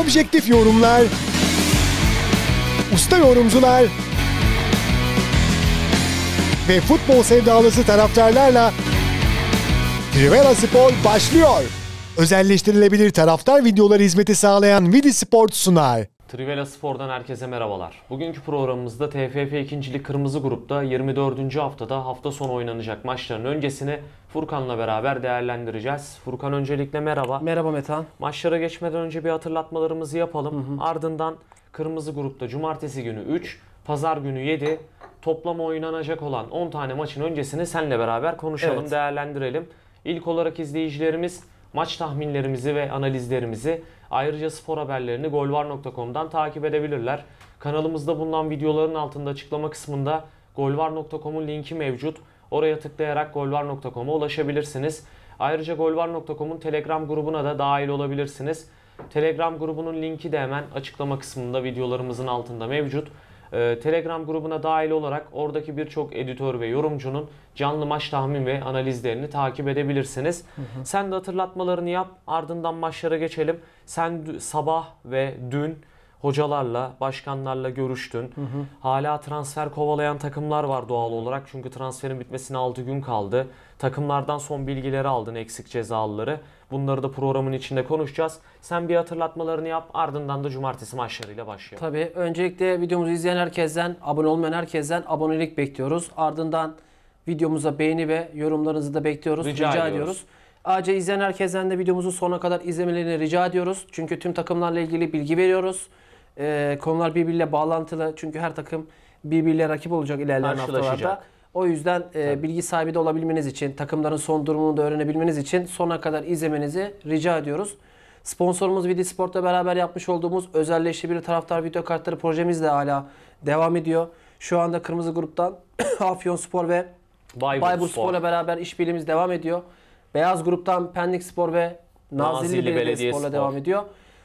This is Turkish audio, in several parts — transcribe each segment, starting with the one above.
objektif yorumlar, usta yorumcular ve futbol sevdalısı taraftarlarla Rivera Spor başlıyor. Özelleştirilebilir taraftar videoları hizmeti sağlayan Vidi Sport sunar. Trivela Spor'dan herkese merhabalar. Bugünkü programımızda TFF 2. Lig Kırmızı Grup'ta 24. haftada hafta sonu oynanacak maçların öncesini Furkan'la beraber değerlendireceğiz. Furkan öncelikle merhaba. Merhaba Metehan. Maçlara geçmeden önce bir hatırlatmalarımızı yapalım. Hı hı. Ardından Kırmızı Grup'ta cumartesi günü 3, pazar günü 7, toplam oynanacak olan 10 tane maçın öncesini senle beraber konuşalım, evet. değerlendirelim. İlk olarak izleyicilerimiz maç tahminlerimizi ve analizlerimizi Ayrıca spor haberlerini golvar.com'dan takip edebilirler. Kanalımızda bulunan videoların altında açıklama kısmında golvar.com'un linki mevcut. Oraya tıklayarak golvar.com'a ulaşabilirsiniz. Ayrıca golvar.com'un Telegram grubuna da dahil olabilirsiniz. Telegram grubunun linki de hemen açıklama kısmında videolarımızın altında mevcut e, Telegram grubuna dahil olarak oradaki birçok editör ve yorumcunun canlı maç tahmin ve analizlerini takip edebilirsiniz. Hı hı. Sen de hatırlatmalarını yap ardından maçlara geçelim. Sen sabah ve dün hocalarla, başkanlarla görüştün. Hı hı. Hala transfer kovalayan takımlar var doğal olarak. Çünkü transferin bitmesine 6 gün kaldı. Takımlardan son bilgileri aldın eksik cezalıları. Bunları da programın içinde konuşacağız. Sen bir hatırlatmalarını yap ardından da cumartesi maçlarıyla başlayalım. Tabii öncelikle videomuzu izleyen herkesten, abone olmayan herkesten abonelik bekliyoruz. Ardından videomuza beğeni ve yorumlarınızı da bekliyoruz. Rica, rica ediyoruz. ediyoruz. Ayrıca izleyen herkesten de videomuzu sona kadar izlemelerini rica ediyoruz. Çünkü tüm takımlarla ilgili bilgi veriyoruz. Ee, konular birbiriyle bağlantılı. Çünkü her takım birbiriyle rakip olacak ilerleyen haftalarda. O yüzden e, bilgi sahibi de olabilmeniz için, takımların son durumunu da öğrenebilmeniz için sona kadar izlemenizi rica ediyoruz. Sponsorumuz Vidi Sport'la beraber yapmış olduğumuz özelleştirilebilir taraftar video kartları projemiz de hala devam ediyor. Şu anda Kırmızı Grup'tan Afyon Spor ve Bayburt, Spor Spor'la beraber işbirliğimiz devam ediyor. Beyaz Grup'tan Pendik Spor ve Nazilli, Nazilli Belediye, Belediye Spor'la Spor. devam ediyor.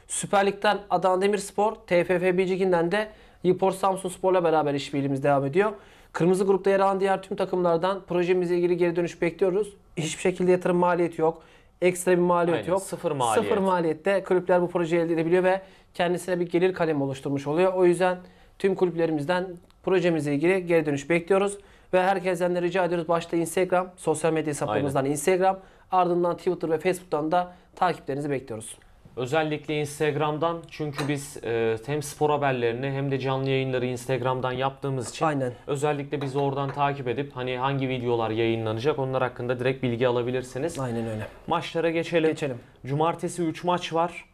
Süper Lig'den Adana Spor, TFF Bicikin'den de Yipor Samsun Spor'la beraber işbirliğimiz devam ediyor. Kırmızı grupta yer alan diğer tüm takımlardan projemize ilgili geri dönüş bekliyoruz. Hiçbir şekilde yatırım maliyeti yok. Ekstra bir maliyet Aynen, yok. Sıfır maliyet. Sıfır maliyette kulüpler bu projeyi elde edebiliyor ve kendisine bir gelir kalemi oluşturmuş oluyor. O yüzden tüm kulüplerimizden projemize ilgili geri dönüş bekliyoruz. Ve herkesten de rica ediyoruz. Başta Instagram, sosyal medya hesaplarımızdan Aynen. Instagram, ardından Twitter ve Facebook'tan da takiplerinizi bekliyoruz. Özellikle Instagram'dan çünkü biz e, hem spor haberlerini hem de canlı yayınları Instagram'dan yaptığımız için Aynen. özellikle bizi oradan takip edip hani hangi videolar yayınlanacak onlar hakkında direkt bilgi alabilirsiniz. Aynen öyle. Maçlara geçelim. Geçelim. Cumartesi 3 maç var.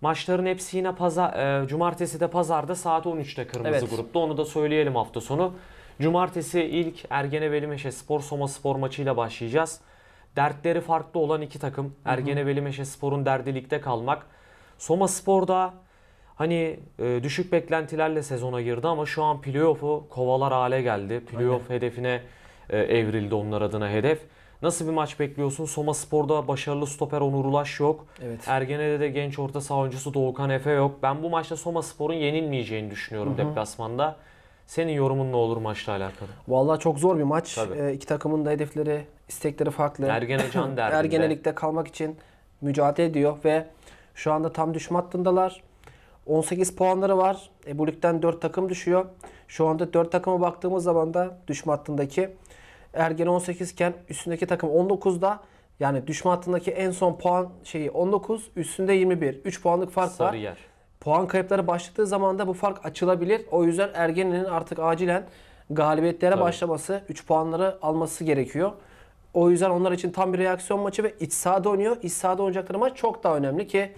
Maçların hepsi yine pazar, e, cumartesi de pazarda saat 13'te kırmızı evet. grupta. Onu da söyleyelim hafta sonu. Cumartesi ilk Ergene Meşe Spor Soma Spor maçıyla başlayacağız. Dertleri farklı olan iki takım. Ergene Meşe Spor'un derdi ligde kalmak. Soma Spor'da hani e, düşük beklentilerle sezona girdi ama şu an playoff'u kovalar hale geldi. Playoff hedefine e, evrildi onlar adına hedef. Nasıl bir maç bekliyorsun? Soma Spor'da başarılı stoper Onur Ulaş yok. Evet. Ergene'de de genç orta saha oyuncusu Doğukan Efe yok. Ben bu maçta Soma Spor'un yenilmeyeceğini düşünüyorum deplasmanda. Senin yorumun ne olur maçla alakalı? Vallahi çok zor bir maç. Ee, iki takımın da hedefleri, istekleri farklı. Ergene Can derbinde. Ergenelikte kalmak için mücadele ediyor ve şu anda tam düşme hattındalar. 18 puanları var. E, bu ligden 4 takım düşüyor. Şu anda 4 takıma baktığımız zaman da düşme hattındaki Ergen 18 iken üstündeki takım 19'da. Yani düşme hattındaki en son puan şeyi 19, üstünde 21. 3 puanlık fark Sarı var. Sarıyer. Puan kayıpları başladığı zaman da bu fark açılabilir. O yüzden Ergen'in artık acilen galibiyetlere Tabii. başlaması, 3 puanları alması gerekiyor. O yüzden onlar için tam bir reaksiyon maçı ve iç sahada oynuyor. İç sahada oynayacakları maç çok daha önemli ki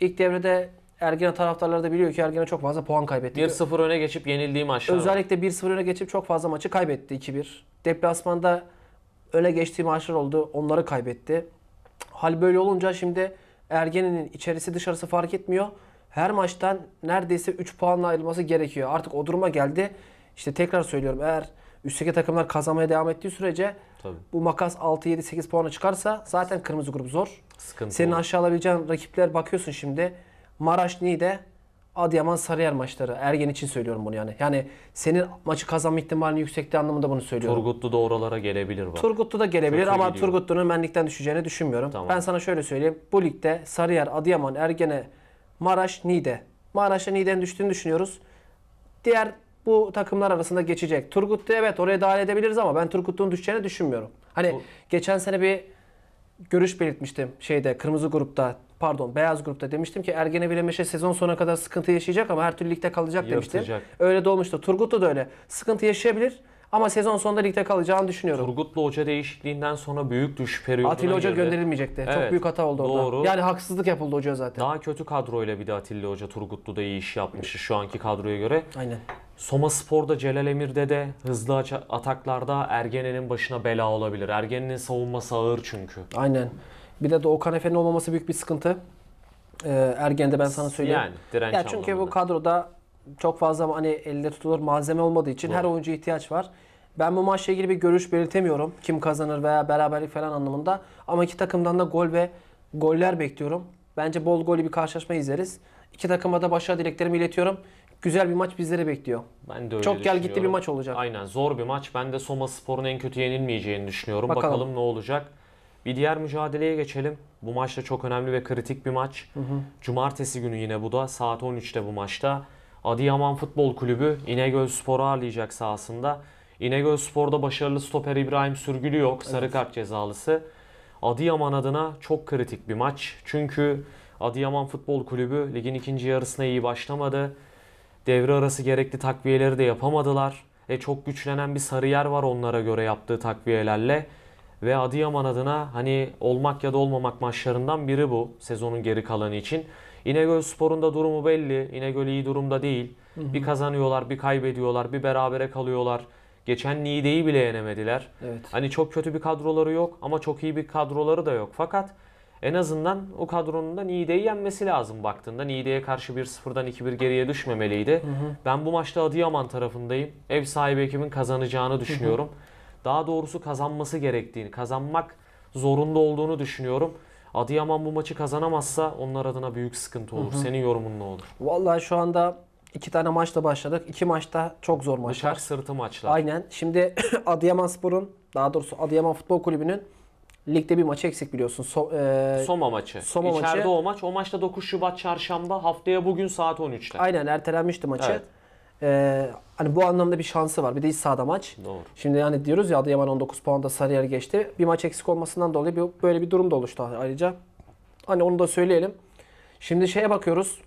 ilk devrede Ergene taraftarları da biliyor ki Ergene çok fazla puan kaybetti. 1-0 öne geçip yenildiği maçlar Özellikle 1-0 öne geçip çok fazla maçı kaybetti 2-1. Deplasmanda öne geçtiği maçlar oldu. Onları kaybetti. Hal böyle olunca şimdi Ergene'nin içerisi dışarısı fark etmiyor. Her maçtan neredeyse 3 puanla ayrılması gerekiyor. Artık o duruma geldi. İşte tekrar söylüyorum eğer üstteki takımlar kazanmaya devam ettiği sürece Tabii. bu makas 6-7-8 puana çıkarsa zaten kırmızı grup zor. Sıkıntı Senin aşağı alabileceğin rakipler bakıyorsun şimdi. Maraş, Nide, Adıyaman, Sarıyer maçları. Ergen için söylüyorum bunu yani. Yani senin maçı kazanma ihtimalinin yüksekliği anlamında bunu söylüyorum. Turgutlu da oralara gelebilir bak. Turgutlu da gelebilir Çok ama gidiyor. Turgutlu'nun benlikten düşeceğini düşünmüyorum. Tamam. Ben sana şöyle söyleyeyim. Bu ligde Sarıyer, Adıyaman, Ergen'e Maraş, Nide. Maraş'a Niğde'nin düştüğünü düşünüyoruz. Diğer bu takımlar arasında geçecek. Turgut da evet oraya dahil edebiliriz ama ben Turgut'un düşeceğini düşünmüyorum. Hani o... geçen sene bir görüş belirtmiştim şeyde kırmızı grupta pardon beyaz grupta demiştim ki Ergene bile meşe sezon sonuna kadar sıkıntı yaşayacak ama her türlü ligde kalacak Yırtacak. demiştim. Öyle de olmuştu. Turgut da öyle. Sıkıntı yaşayabilir. Ama sezon sonunda ligde kalacağını düşünüyorum. Turgutlu Hoca değişikliğinden sonra büyük bir şüphe Atilla Hoca girdi. gönderilmeyecekti. Çok büyük hata oldu doğru. Yani haksızlık yapıldı hocaya zaten. Daha kötü kadroyla bir de Atilla Hoca Turgutlu da iyi iş yapmıştı şu anki kadroya göre. Aynen. Soma Spor'da Celal Emir'de de hızlı ataklarda Ergene'nin başına bela olabilir. Ergene'nin savunması ağır çünkü. Aynen. Bir de, de Okan Efe'nin olmaması büyük bir sıkıntı. Ee, Ergen'de ben sana söyleyeyim. Yani direnç ya çünkü bu kadroda çok fazla hani elde tutulur malzeme olmadığı için Doğru. her oyuncu ihtiyaç var. Ben bu maçla ilgili bir görüş belirtemiyorum. Kim kazanır veya beraberlik falan anlamında. Ama iki takımdan da gol ve goller bekliyorum. Bence bol golü bir karşılaşma izleriz. İki takıma da başarı dileklerimi iletiyorum. Güzel bir maç bizleri bekliyor. Ben de öyle Çok gel gitti bir maç olacak. Aynen zor bir maç. Ben de Soma Spor'un en kötü yenilmeyeceğini düşünüyorum. Bakalım, Bakalım ne olacak. Bir diğer mücadeleye geçelim. Bu maç da çok önemli ve kritik bir maç. Hı hı. Cumartesi günü yine bu da saat 13'te bu maçta Adıyaman Futbol Kulübü İnegöl Spor'u ağırlayacak sahasında. İnegöl Spor'da başarılı stoper İbrahim Sürgülü yok. Evet. Sarı kart cezalısı. Adıyaman adına çok kritik bir maç. Çünkü Adıyaman Futbol Kulübü ligin ikinci yarısına iyi başlamadı. Devre arası gerekli takviyeleri de yapamadılar. E çok güçlenen bir Sarıyer var onlara göre yaptığı takviyelerle. Ve Adıyaman adına hani olmak ya da olmamak maçlarından biri bu sezonun geri kalanı için. İnegöl Spor'unda durumu belli. İnegöl iyi durumda değil. Hı hı. Bir kazanıyorlar, bir kaybediyorlar, bir berabere kalıyorlar. Geçen Niğde'yi bile yenemediler. Evet. Hani çok kötü bir kadroları yok ama çok iyi bir kadroları da yok. Fakat en azından o kadronun da Niğde'yi yenmesi lazım baktığında. Niğde'ye karşı 1-0'dan 2-1 geriye düşmemeliydi. Hı hı. Ben bu maçta Adıyaman tarafındayım. Ev sahibi ekibin kazanacağını düşünüyorum. Hı hı. Daha doğrusu kazanması gerektiğini, kazanmak zorunda olduğunu düşünüyorum. Adıyaman bu maçı kazanamazsa onlar adına büyük sıkıntı olur. Hı hı. Senin yorumun ne olur? Vallahi şu anda iki tane maçla başladık. İki maçta çok zor maçlar. Bıçak sırtı maçlar. Aynen. Şimdi Adıyaman Spor'un daha doğrusu Adıyaman Futbol Kulübü'nün ligde bir maçı eksik biliyorsun. So, e, Soma maçı. Soma İçeride maçı. o maç. O maçta 9 Şubat çarşamba haftaya bugün saat 13'te. Aynen ertelenmişti maçı. Evet e, hani bu anlamda bir şansı var. Bir de iç sahada maç. Doğru. Şimdi yani diyoruz ya Adıyaman 19 puanda Sarıyer geçti. Bir maç eksik olmasından dolayı bir, böyle bir durum da oluştu ayrıca. Hani onu da söyleyelim. Şimdi şeye bakıyoruz.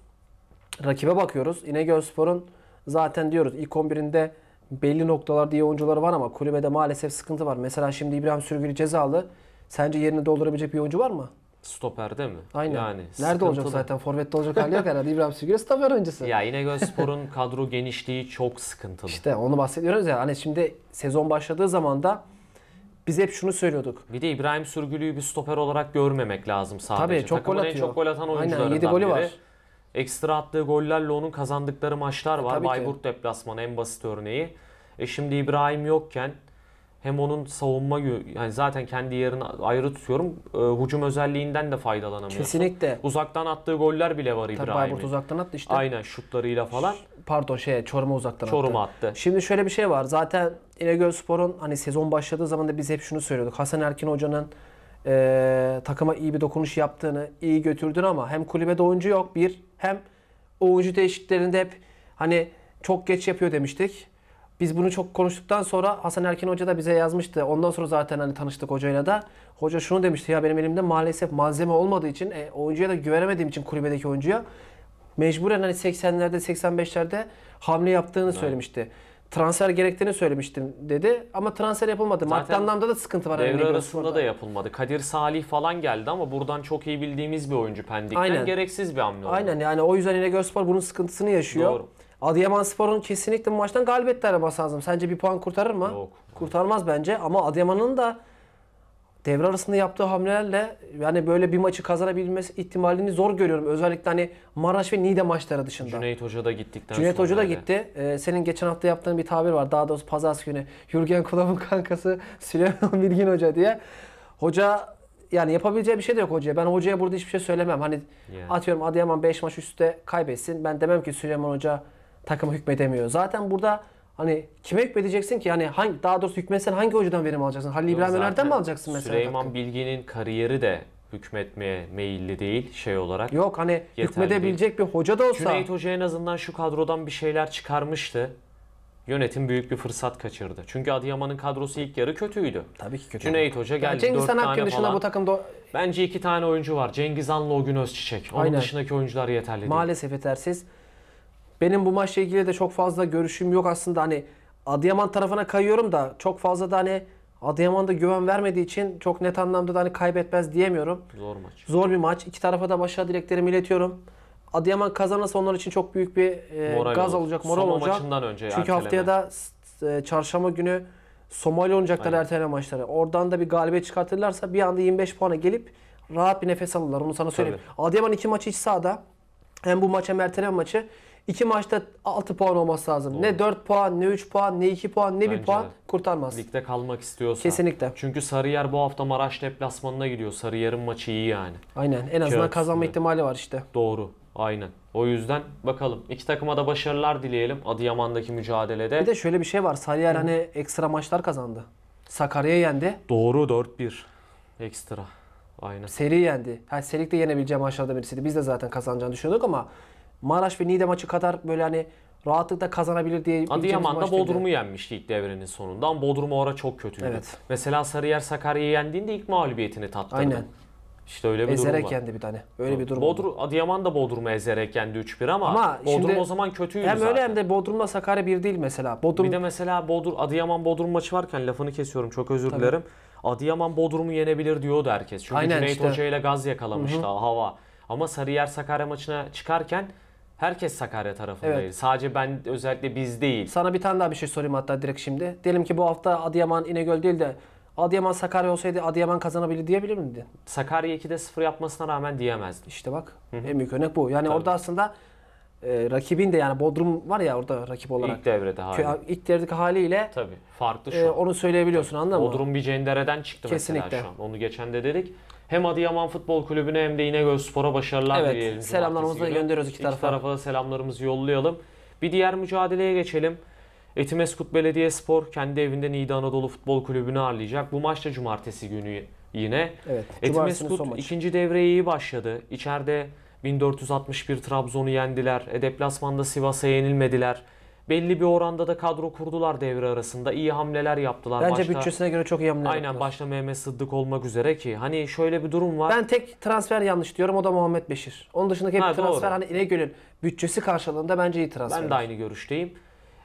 Rakibe bakıyoruz. İnegölspor'un zaten diyoruz ilk 11'inde belli noktalar diye oyuncuları var ama kulübede maalesef sıkıntı var. Mesela şimdi İbrahim Sürgül cezalı. Sence yerini doldurabilecek bir oyuncu var mı? Stoperde mi? Aynen. Yani Nerede olacak zaten? Forvet'te olacak hali yok herhalde. İbrahim Sülgüre stoper oyuncusu. Ya yine Spor'un kadro genişliği çok sıkıntılı. İşte onu bahsediyoruz ya. Hani şimdi sezon başladığı zaman da biz hep şunu söylüyorduk. Bir de İbrahim Sürgülü'yü bir stoper olarak görmemek lazım sadece. Tabii çok Takımın gol atıyor. en çok gol atan oyuncularından Aynen, 7 golü biri. var. Ekstra attığı gollerle onun kazandıkları maçlar e, var. Tabii. Bayburt deplasmanı en basit örneği. E şimdi İbrahim yokken hem onun savunma yani zaten kendi yerini ayrı tutuyorum. E, hücum özelliğinden de faydalanamıyor. Kesinlikle. Uzaktan attığı goller bile var İbrahim. Tabii Bayburt uzaktan attı işte. Aynen şutlarıyla falan. Pardon şey, Çorum'a uzaktan Çorum attı. Çorum'a attı. Şimdi şöyle bir şey var. Zaten İnegöl Spor'un hani sezon başladığı zaman da biz hep şunu söylüyorduk. Hasan Erkin Hoca'nın e, takıma iyi bir dokunuş yaptığını, iyi götürdüğünü ama hem kulübede oyuncu yok bir hem oyuncu değişikliklerinde hep hani çok geç yapıyor demiştik. Biz bunu çok konuştuktan sonra Hasan Erkin Hoca da bize yazmıştı. Ondan sonra zaten hani tanıştık hocayla da. Hoca şunu demişti ya benim elimde maalesef malzeme olmadığı için e, oyuncuya da güvenemediğim için kulübedeki oyuncuya mecburen hani 80'lerde 85'lerde hamle yaptığını evet. söylemişti. Transfer gerektiğini söylemiştim dedi ama transfer yapılmadı. Zaten Maddi anlamda da sıkıntı var. Devre hani arasında da yapılmadı. Kadir Salih falan geldi ama buradan çok iyi bildiğimiz bir oyuncu Pendik'ten Aynen. gereksiz bir hamle oldu. Aynen yani o yüzden İnegöl Spor bunun sıkıntısını yaşıyor. Doğru. Adıyaman Spor'un kesinlikle bu maçtan galibiyetle araması lazım. Sence bir puan kurtarır mı? Yok. Kurtarmaz bence ama Adıyaman'ın da devre arasında yaptığı hamlelerle yani böyle bir maçı kazanabilmesi ihtimalini zor görüyorum. Özellikle hani Maraş ve Niğde maçları dışında. Cüneyt Hoca da gittikten Cüneyt sonra. Cüneyt Hoca da gitti. Ee, senin geçen hafta yaptığın bir tabir var. Daha doğrusu pazartesi günü. Jürgen Klopp'un kankası Süleyman Bilgin Hoca diye. Hoca yani yapabileceği bir şey de yok hocaya. Ben hocaya burada hiçbir şey söylemem. Hani yani. atıyorum Adıyaman 5 maç üstte kaybetsin. Ben demem ki Süleyman Hoca takıma hükmedemiyor. Zaten burada hani kime hükmedeceksin ki? Yani hangi daha doğrusu hükmetsen hangi hocadan verim alacaksın? Halil İbrahim Öner'den mi alacaksın mesela? Süleyman takım? Bilge'nin kariyeri de hükmetmeye meyilli değil şey olarak. Yok hani hükmedebilecek değil. bir hoca da olsa. Cüneyt Hoca en azından şu kadrodan bir şeyler çıkarmıştı. Yönetim büyük bir fırsat kaçırdı. Çünkü Adıyaman'ın kadrosu ilk yarı kötüydü. Tabii ki kötü. Cüneyt Hoca geldi yani Cengiz 4 dışında bu takımda Bence iki tane oyuncu var. Cengiz Han'la o Özçiçek. Onun Aynen. dışındaki oyuncular yeterli değil. Maalesef yetersiz. Benim bu maçla ilgili de çok fazla görüşüm yok aslında hani Adıyaman tarafına kayıyorum da çok fazla da hani Adıyaman'da güven vermediği için çok net anlamda da hani kaybetmez diyemiyorum. Zor maç. Zor bir maç. İki tarafa da başarı dileklerimi iletiyorum. Adıyaman kazanırsa onlar için çok büyük bir e, gaz olur. olacak, moral Soma olacak. maçından önce Çünkü erteleme. haftaya da e, çarşamba günü Somali oynayacaklar Aynen. erteleme maçları. Oradan da bir galibiyet çıkartırlarsa bir anda 25 puana gelip rahat bir nefes alırlar. Onu sana söyleyeyim. Tabii. Adıyaman iki maçı iç sahada. Hem bu maç hem erteleme maçı. İki maçta 6 puan olması lazım. Doğru. Ne 4 puan, ne 3 puan, ne 2 puan, ne Bence 1 puan kurtarmaz. Ligde kalmak istiyorsa. Kesinlikle. Çünkü Sarıyer bu hafta Maraş deplasmanına gidiyor. Sarıyer'in maçı iyi yani. Aynen. En azından Kağıt kazanma ihtimali var işte. Doğru. Aynen. O yüzden bakalım. İki takıma da başarılar dileyelim Adıyaman'daki mücadelede. Bir de şöyle bir şey var. Sarıyer Hı. hani ekstra maçlar kazandı. Sakarya'yı yendi. Doğru 4-1. Ekstra. Aynen. Seri yendi. Ha, Selik de yenebileceği maçlardan birisiydi. Biz de zaten kazanacağını düşünüyorduk ama Maraş ve Niğde maçı kadar böyle hani rahatlıkla kazanabilir diye. Adıyaman'da Bodrum'u yenmişti ilk devrenin sonundan. Bodrum o ara çok kötüydü. Evet. Mesela Sarıyer Sakarya'yı yendiğinde ilk mağlubiyetini tattırdı. Aynen. İşte öyle bir ezerek durum var. yendi bir tane. Öyle Hı. bir durum. Bodrum, Adıyaman da Bodrum'u ezerek yendi 3-1 ama, ama Bodrum şimdi, o zaman kötüydü hem zaten. Hem öyle hem de Bodrum'la Sakarya bir değil mesela. Bodrum... Bir de mesela Bodrum, Adıyaman Bodrum maçı varken lafını kesiyorum çok özür Tabii. dilerim. Adıyaman Bodrum'u yenebilir diyordu herkes. Çünkü Aynen Cüneyt işte. Hoca ile gaz yakalamıştı Hı-hı. hava. Ama Sarıyer Sakarya maçına çıkarken Herkes Sakarya tarafında Evet. değil. Sadece ben özellikle biz değil. Sana bir tane daha bir şey sorayım hatta direkt şimdi. Diyelim ki bu hafta Adıyaman İnegöl değil de Adıyaman Sakarya olsaydı Adıyaman kazanabilir diyebilir miydi? Sakarya 2'de 0 yapmasına rağmen diyemezdi. İşte bak en büyük örnek bu. Yani orada aslında e, rakibin de yani Bodrum var ya orada rakip olarak. İlk devrede hali. Kö- ilk devredeki haliyle Tabii farklı e, şu e, an. onu söyleyebiliyorsun anladın mı? Bodrum bir cendereden çıktı Kesinlikle. mesela şu an. Onu geçen de dedik. Hem Adıyaman Futbol Kulübü'ne hem de İnegöl Spor'a başarılar evet, dileyelim. Selamlarımızı da gönderiyoruz iki tarafa. İki tarafa da selamlarımızı yollayalım. Bir diğer mücadeleye geçelim. Etimeskut Belediyespor kendi evinde Nida Anadolu Futbol Kulübü'nü ağırlayacak. Bu maç da cumartesi günü yine. Evet. Etimeskut ikinci devreye iyi başladı. İçeride 1461 Trabzon'u yendiler. Edeplasmanda Sivas'a yenilmediler. Belli bir oranda da kadro kurdular devre arasında. İyi hamleler yaptılar. Bence başta, bütçesine göre çok iyi hamleler Aynen yaptılar. başta Mehmet Sıddık olmak üzere ki. Hani şöyle bir durum var. Ben tek transfer yanlış diyorum o da Muhammed Beşir. Onun dışında hep ha, transfer doğru. hani İnegöl'ün bütçesi karşılığında bence iyi transfer. Ben de aynı görüşteyim.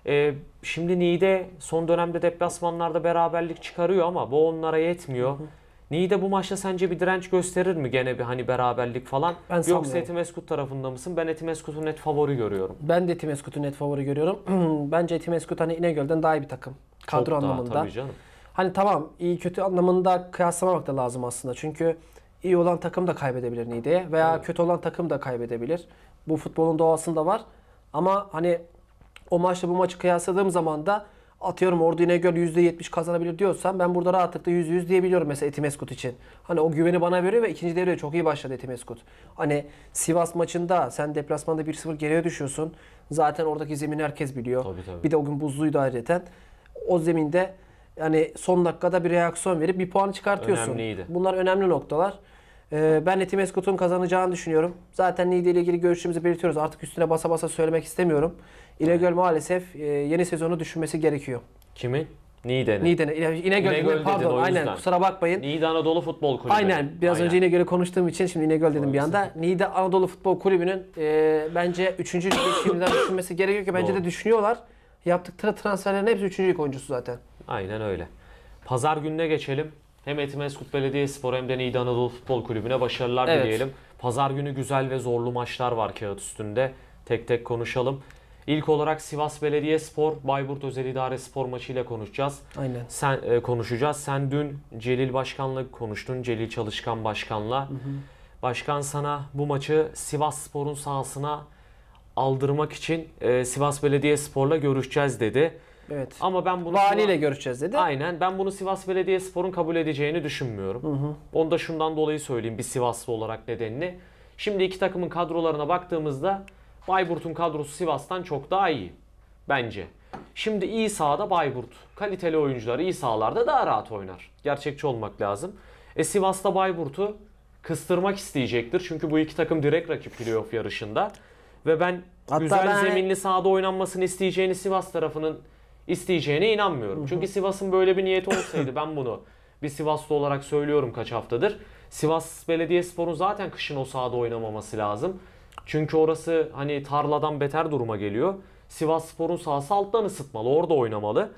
Ee, şimdi Niğde son dönemde deplasmanlarda beraberlik çıkarıyor ama bu onlara yetmiyor. Hı hı. Niğde bu maçta sence bir direnç gösterir mi gene bir hani beraberlik falan? Ben Yoksa sanmıyorum. Etimeskut tarafında mısın? Ben Etimeskut'u net favori görüyorum. Ben de Timeskut'u net favori görüyorum. Bence Timeskut hani İnegöl'den daha iyi bir takım. Kadro Çok daha anlamında. tabii canım. Hani tamam iyi kötü anlamında kıyaslamamak da lazım aslında. Çünkü iyi olan takım da kaybedebilir Niğde'ye veya kötü olan takım da kaybedebilir. Bu futbolun doğasında var. Ama hani o maçla bu maçı kıyasladığım zaman da atıyorum Ordu İnegöl %70 kazanabilir diyorsam ben burada rahatlıkla %100 diyebiliyorum mesela Etimeskut için. Hani o güveni bana veriyor ve ikinci devreye çok iyi başladı Etimeskut. Hani Sivas maçında sen deplasmanda 1-0 geriye düşüyorsun. Zaten oradaki zemini herkes biliyor. Tabii, tabii. Bir de o gün buzluydu ayrıca. O zeminde yani son dakikada bir reaksiyon verip bir puan çıkartıyorsun. Önemliydi. Bunlar önemli noktalar. Ee, ben de Tim kazanacağını düşünüyorum. Zaten Nide ile ilgili görüşümüzü belirtiyoruz. Artık üstüne basa basa söylemek istemiyorum. İnegöl maalesef e, yeni sezonu düşünmesi gerekiyor. Kimin? Niğde'nin. Niğde'nin. İnegöl, İnegöl, İnegöl pardon dedin, aynen kusura bakmayın. Niğde Anadolu Futbol Kulübü. Aynen biraz aynen. önce İnegöl'ü konuştuğum için şimdi İnegöl dedim Doğru bir anda. Niğde Anadolu Futbol Kulübü'nün e, bence 3. ligi şimdiden düşünmesi gerekiyor ki bence Doğru. de düşünüyorlar. Yaptıkları transferlerin hepsi 3. lig oyuncusu zaten. Aynen öyle. Pazar gününe geçelim. Hem Etimesgut Belediyespor'a hem de Niğde Anadolu Futbol Kulübü'ne başarılar evet. dileyelim. Pazar günü güzel ve zorlu maçlar var kağıt üstünde. Tek tek konuşalım. İlk olarak Sivas Belediyespor Bayburt Özel İdare Spor maçıyla konuşacağız. Aynen. Sen e, konuşacağız. Sen dün Celil Başkan'la konuştun. Celil Çalışkan Başkan'la. Hı hı. Başkan sana bu maçı Sivas Spor'un sahasına aldırmak için e, Sivas Belediyespor'la görüşeceğiz dedi. Evet. Ama ben bunu Valiyle Sivas... görüşeceğiz dedi. Aynen. Ben bunu Sivas Belediyespor'un kabul edeceğini düşünmüyorum. Hı hı. Onu da şundan dolayı söyleyeyim bir Sivaslı olarak nedenini. Şimdi iki takımın kadrolarına baktığımızda Bayburt'un kadrosu Sivas'tan çok daha iyi. Bence. Şimdi iyi sahada Bayburt. Kaliteli oyuncular iyi sahalarda daha rahat oynar. Gerçekçi olmak lazım. E Sivas'ta Bayburt'u kıstırmak isteyecektir. Çünkü bu iki takım direkt rakip playoff yarışında. Ve ben Hatta güzel ben... Hani zeminli sahada oynanmasını isteyeceğini Sivas tarafının isteyeceğine inanmıyorum. Çünkü Sivas'ın böyle bir niyeti olsaydı ben bunu bir Sivaslı olarak söylüyorum kaç haftadır. Sivas Belediyespor'un zaten kışın o sahada oynamaması lazım. Çünkü orası hani tarladan beter duruma geliyor. Sivas Spor'un sahası alttan ısıtmalı. Orada oynamalı.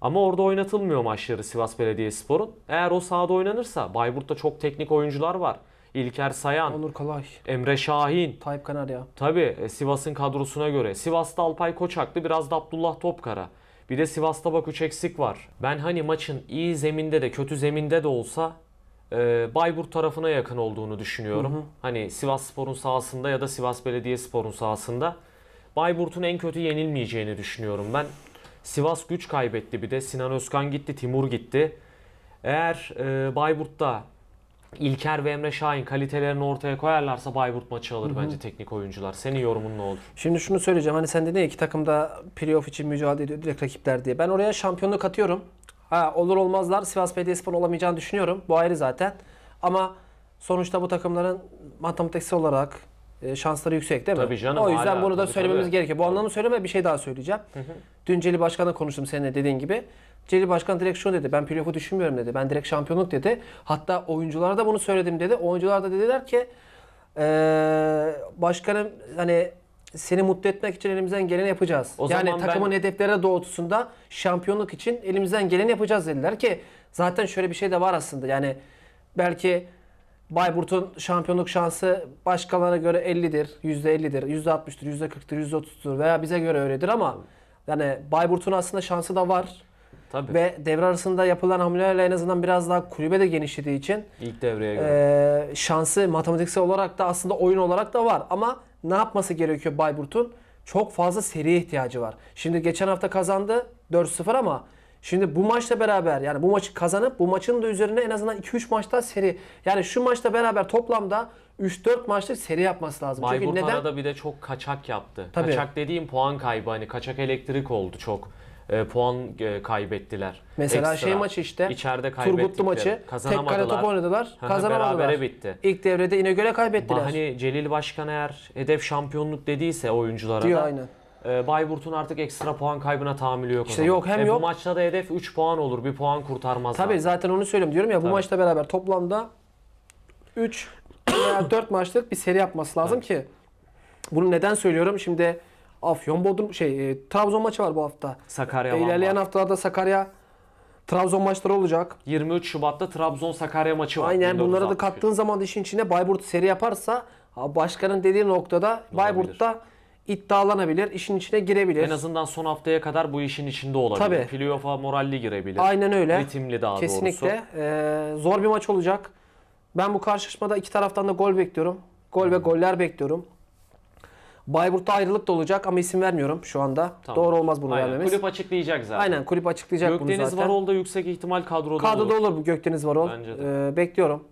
Ama orada oynatılmıyor maçları Sivas Belediyespor'un. Eğer o sahada oynanırsa Bayburt'ta çok teknik oyuncular var. İlker Sayan, Onur Kalay, Emre Şahin, Tayyip Kanarya. Tabii e, Sivas'ın kadrosuna göre. Sivas'ta Alpay Koçaklı, biraz da Abdullah Topkara. Bir de Sivas'ta bak 3 eksik var. Ben hani maçın iyi zeminde de kötü zeminde de olsa e, Bayburt tarafına yakın olduğunu düşünüyorum. Hı hı. Hani Sivas Spor'un sahasında ya da Sivas Belediye Spor'un sahasında Bayburt'un en kötü yenilmeyeceğini düşünüyorum ben. Sivas güç kaybetti bir de Sinan Özkan gitti, Timur gitti. Eğer e, Bayburt'ta İlker ve Emre Şahin kalitelerini ortaya koyarlarsa Bayburt maçı alır Hı-hı. bence teknik oyuncular. Senin yorumun ne olur? Şimdi şunu söyleyeceğim. Hani sen dedin ya iki takım da playoff için mücadele ediyor direkt rakipler diye. Ben oraya şampiyonluk atıyorum. Ha, olur olmazlar Sivas Belediyespor olamayacağını düşünüyorum. Bu ayrı zaten. Ama sonuçta bu takımların matematiksel olarak e, şansları yüksek değil mi? Tabii canım. O yüzden hala, bunu da tabii, söylememiz tabii. gerekiyor. Bu anlamı söyleme bir şey daha söyleyeceğim. Hı hı. Dün Celil Başkan'la konuştum seninle dediğin gibi. Celil Başkan direkt şunu dedi. Ben playoff'u düşünmüyorum dedi. Ben direkt şampiyonluk dedi. Hatta oyunculara da bunu söyledim dedi. Oyuncular da dediler ki ee, başkanım hani seni mutlu etmek için elimizden geleni yapacağız. O yani takımın ben... hedeflere doğrultusunda şampiyonluk için elimizden geleni yapacağız dediler ki zaten şöyle bir şey de var aslında. Yani belki Bayburt'un şampiyonluk şansı başkalarına göre 50'dir, %50'dir, %60'tır, %40'tır, 30'dur veya bize göre öyledir ama yani Bayburt'un aslında şansı da var. Tabii. Ve devre arasında yapılan hamlelerle en azından biraz daha kulübe de genişlediği için ilk devreye göre e, şansı matematiksel olarak da aslında oyun olarak da var ama ne yapması gerekiyor Bayburt'un? Çok fazla seriye ihtiyacı var. Şimdi geçen hafta kazandı 4-0 ama Şimdi bu maçla beraber yani bu maçı kazanıp bu maçın da üzerine en azından 2-3 maçta seri. Yani şu maçla beraber toplamda 3-4 maçlık seri yapması lazım. Bayburt Çünkü neden? arada bir de çok kaçak yaptı. Tabii. Kaçak dediğim puan kaybı hani kaçak elektrik oldu çok e, puan e, kaybettiler. Mesela Ekstra. şey maçı işte. İçeride Turgutlu maçı. Kazanamadılar. Tek kare top oynadılar. kazanamadılar. Berabere bitti. İlk devrede İnegöl'e kaybettiler. Bah, hani Celil Başkan eğer hedef şampiyonluk dediyse oyunculara Diyor, da. Aynen. Ee, Bayburt'un artık ekstra puan kaybına tahammülü yok. İşte o zaman. yok hem e, yok. Bu maçta da hedef 3 puan olur. Bir puan kurtarmaz. Tabii zaten onu söylüyorum. Diyorum ya bu Tabii. maçta beraber toplamda 3 veya 4 maçlık bir seri yapması lazım Tabii. ki. Bunu neden söylüyorum? Şimdi Afyon Bodrum şey e, Trabzon maçı var bu hafta. Sakarya e, İlerleyen var. haftalarda Sakarya Trabzon maçları olacak. 23 Şubat'ta Trabzon Sakarya maçı var. Aynen bunları da kattığın zaman işin içine Bayburt seri yaparsa başkanın dediği noktada Bayburt'ta iddialanabilir, işin içine girebilir. En azından son haftaya kadar bu işin içinde olabilir. Tabii. Playoff'a moralli girebilir. Aynen öyle. Ritimli daha Kesinlikle. doğrusu. Kesinlikle. Ee, zor bir maç olacak. Ben bu karşılaşmada iki taraftan da gol bekliyorum. Gol ve goller bekliyorum. Bayburt'ta ayrılık da olacak ama isim vermiyorum şu anda. Tamam. Doğru olmaz bunu Aynen. vermemiz. Kulüp açıklayacak zaten. Aynen kulüp açıklayacak Gökdeniz bunu zaten. Gökdeniz Varol da yüksek ihtimal kadroda, kadroda olur. Kadroda olur bu Gökdeniz Varol. Bence de. Ee, bekliyorum.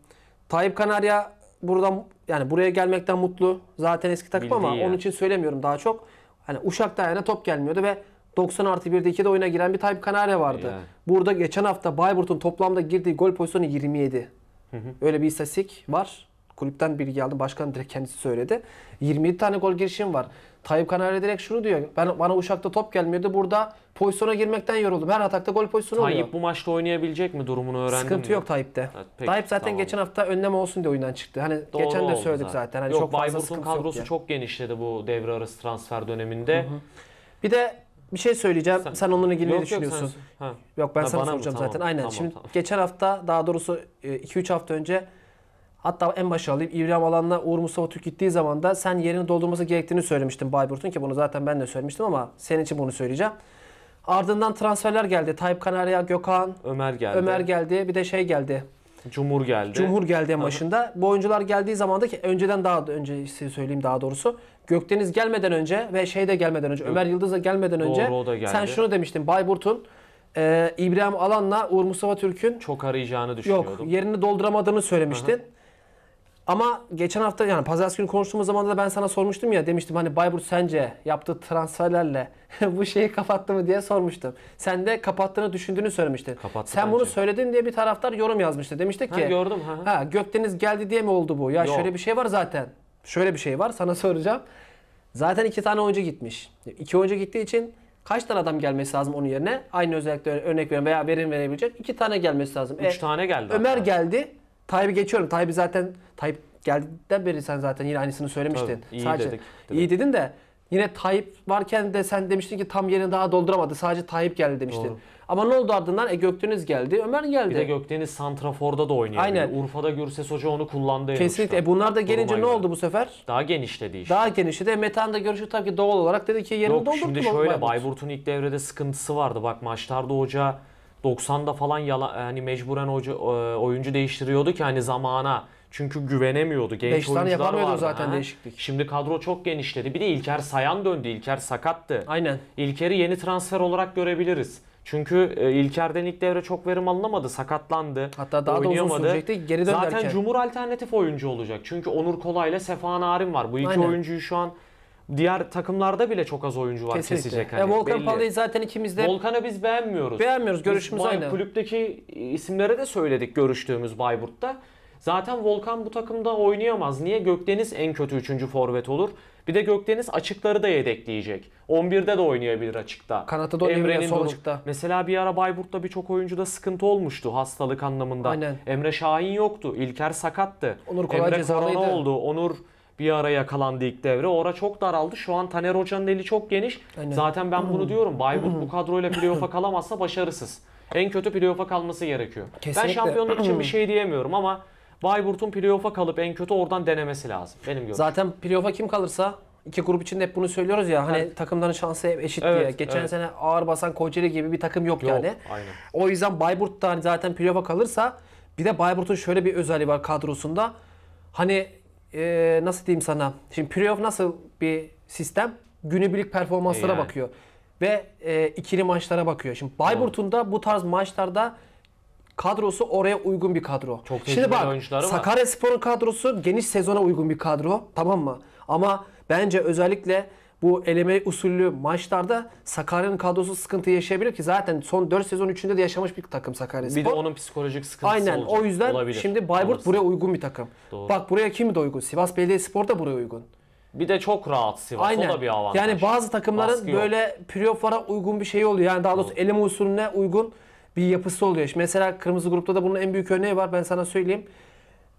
Tayyip Kanarya buradan yani buraya gelmekten mutlu. Zaten eski takım Bildiği ama ya. onun için söylemiyorum daha çok. Hani Uşak'ta ayağına top gelmiyordu ve 90 artı 1'de 2'de oyuna giren bir Tayyip Kanarya vardı. Ya. Burada geçen hafta Bayburt'un toplamda girdiği gol pozisyonu 27. Hı hı. Öyle bir istatistik var kulüpten bilgi aldım. Başkan direkt kendisi söyledi. 27 tane gol girişim var. Tayyip Kanarya direkt şunu diyor. Ben bana uçakta top gelmiyordu. Burada pozisyona girmekten yoruldum. Her atakta gol pozisyonu Tayyip oluyor. Tayyip bu maçta oynayabilecek mi durumunu öğrendim. Sıkıntı mi? yok Tayyip'te. Evet, peki, Tayyip zaten tamam. geçen hafta önlem olsun diye oyundan çıktı. Hani Doğru geçen de söyledik zaten. zaten. Hani yok, çok fazla Bayburt'un kadrosu yok çok genişledi bu devre arası transfer döneminde. Hı hı. Bir de bir şey söyleyeceğim. Sen, sen onunla ilgili ne düşünüyorsun? Yok, sen, ha. yok ben ha, sana soracağım mı? zaten. Aynen. Tamam, Şimdi tamam. geçen hafta daha doğrusu 2-3 e, hafta önce Hatta en başa alayım. İbrahim Alan'la Uğur Mustafa Türk gittiği zaman da sen yerini doldurması gerektiğini söylemiştin Bayburt'un ki bunu zaten ben de söylemiştim ama senin için bunu söyleyeceğim. Ardından transferler geldi. Tayyip Kanarya, Gökhan, Ömer geldi. Ömer geldi. Bir de şey geldi. Cumhur geldi. Cumhur geldi en başında. Bu oyuncular geldiği zaman da ki önceden daha öncesi söyleyeyim daha doğrusu. Gökdeniz gelmeden önce ve şey de gelmeden önce Ömer Yıldız da gelmeden önce Doğru, o da geldi. sen şunu demiştin Bayburt'un e, İbrahim Alan'la Uğur Mustafa Türk'ün çok arayacağını düşünüyordum. Yok yerini dolduramadığını söylemiştin. Aha. Ama geçen hafta yani pazartesi günü konuştuğumuz zaman da ben sana sormuştum ya demiştim hani Bayburt sence yaptığı transferlerle bu şeyi kapattı mı diye sormuştum. Sen de kapattığını düşündüğünü söylemiştin. Kapattı Sen bence. bunu söyledin diye bir taraftar yorum yazmıştı. Demiştik ki ha, gördüm ha. ha Gökdeniz geldi diye mi oldu bu? Ya Yok. şöyle bir şey var zaten. Şöyle bir şey var sana soracağım. Zaten iki tane oyuncu gitmiş. İki oyuncu gittiği için kaç tane adam gelmesi lazım onun yerine? Aynı özellikle örnek verin veya verin verebilecek. iki tane gelmesi lazım. Üç e, tane geldi. Ömer hatta. geldi. Tayyip'i geçiyorum. Tayyip'i zaten Tayyip geldiğinden beri sen zaten yine aynısını söylemiştin. Tabii, iyi Sadece dedik, dedik. iyi dedin de yine Tayyip varken de sen demiştin ki tam yerini daha dolduramadı. Sadece Tayyip geldi demiştin. Doğru. Ama ne oldu ardından? E Gökdeniz geldi, Ömer geldi. Bir de Gökdeniz Santrafor'da da oynuyor. Aynen. Urfa'da Gürses Hoca onu kullandı. Kesinlikle. E bunlar da gelince Duruma ne oldu bu sefer? Daha genişledi işte. Daha genişledi. E da görüşü tabii ki doğal olarak dedi ki yerini doldurdum. Yok şimdi şöyle Bayburt'un ilk devrede sıkıntısı vardı. Bak maçlarda Hoca 90'da falan yala, yani mecburen hoca, e, oyuncu değiştiriyordu ki hani zamana. Çünkü güvenemiyordu. Genç 5 tane yapamıyordu vardı, zaten ha. değişiklik. Şimdi kadro çok genişledi. Bir de İlker Sayan döndü. İlker sakattı. Aynen. İlker'i yeni transfer olarak görebiliriz. Çünkü e, İlker'den ilk devre çok verim alınamadı. Sakatlandı. Hatta daha da uzun sürecekti. Geri dönerken. Zaten Cumhur alternatif oyuncu olacak. Çünkü Onur Kolay ile Sefa Narin var. Bu iki Aynen. oyuncuyu şu an diğer takımlarda bile çok az oyuncu var Kesinlikle. kesecek. Hani ya Volkan belli. Pallay'ı zaten ikimizde. de Volkan'ı biz beğenmiyoruz. beğenmiyoruz. Görüşümüz biz aynı. Kulüpteki isimlere de söyledik görüştüğümüz Bayburt'ta. Zaten Volkan bu takımda oynayamaz. Niye? Gökdeniz en kötü 3. forvet olur. Bir de Gökdeniz açıkları da yedekleyecek. 11'de de oynayabilir açıkta. Kanatta da oynayabilir sol açıkta. Mesela bir ara Bayburt'ta birçok oyuncuda sıkıntı olmuştu hastalık anlamında. Aynen. Emre Şahin yoktu. İlker sakattı. Onur Kolay Emre cezalıydı. oldu. Onur bir ara yakalandı ilk devre. Ora çok daraldı. Şu an Taner Hoca'nın eli çok geniş. Aynen. Zaten ben bunu hmm. diyorum. Bayburt bu hmm. kadroyla playoff'a kalamazsa başarısız. En kötü playoff'a kalması gerekiyor. Kesinlikle. Ben şampiyonluk için bir şey diyemiyorum ama Bayburt'un playoff'a kalıp en kötü oradan denemesi lazım. Benim görüşüm. Zaten playoff'a kim kalırsa iki grup içinde hep bunu söylüyoruz ya hani evet. takımların şansı hep eşit evet, diye. Geçen evet. sene ağır basan Kocaeli gibi bir takım yok, yok yani. Aynen. O yüzden Bayburt'ta hani zaten playoff'a kalırsa bir de Bayburt'un şöyle bir özelliği var kadrosunda. Hani e, nasıl diyeyim sana? Şimdi playoff nasıl bir sistem? Günübirlik performanslara e, yani. bakıyor. Ve e, ikili maçlara bakıyor. Şimdi Bayburt'un da bu tarz maçlarda kadrosu oraya uygun bir kadro. Çok Şimdi bak Sakaryaspor'un kadrosu geniş sezona uygun bir kadro. Tamam mı? Ama bence özellikle bu eleme usullü maçlarda Sakarya'nın kadrosu sıkıntı yaşayabilir ki zaten son 4 sezon 3'ünde de yaşamış bir takım Sakarya Spor. Bir de onun psikolojik sıkıntısı Aynen olacak. o yüzden olabilir. şimdi Bayburt Olursa. buraya uygun bir takım. Doğru. Bak buraya kim de uygun? Sivas Belediyespor da buraya uygun. Bir de çok rahat Sivas. Aynen. O da bir avantaj. Yani bazı takımların böyle yok. playoff'lara uygun bir şey oluyor. Yani daha doğrusu eleme usulüne uygun bir yapısı oluyor. Şimdi mesela kırmızı grupta da bunun en büyük örneği var. Ben sana söyleyeyim.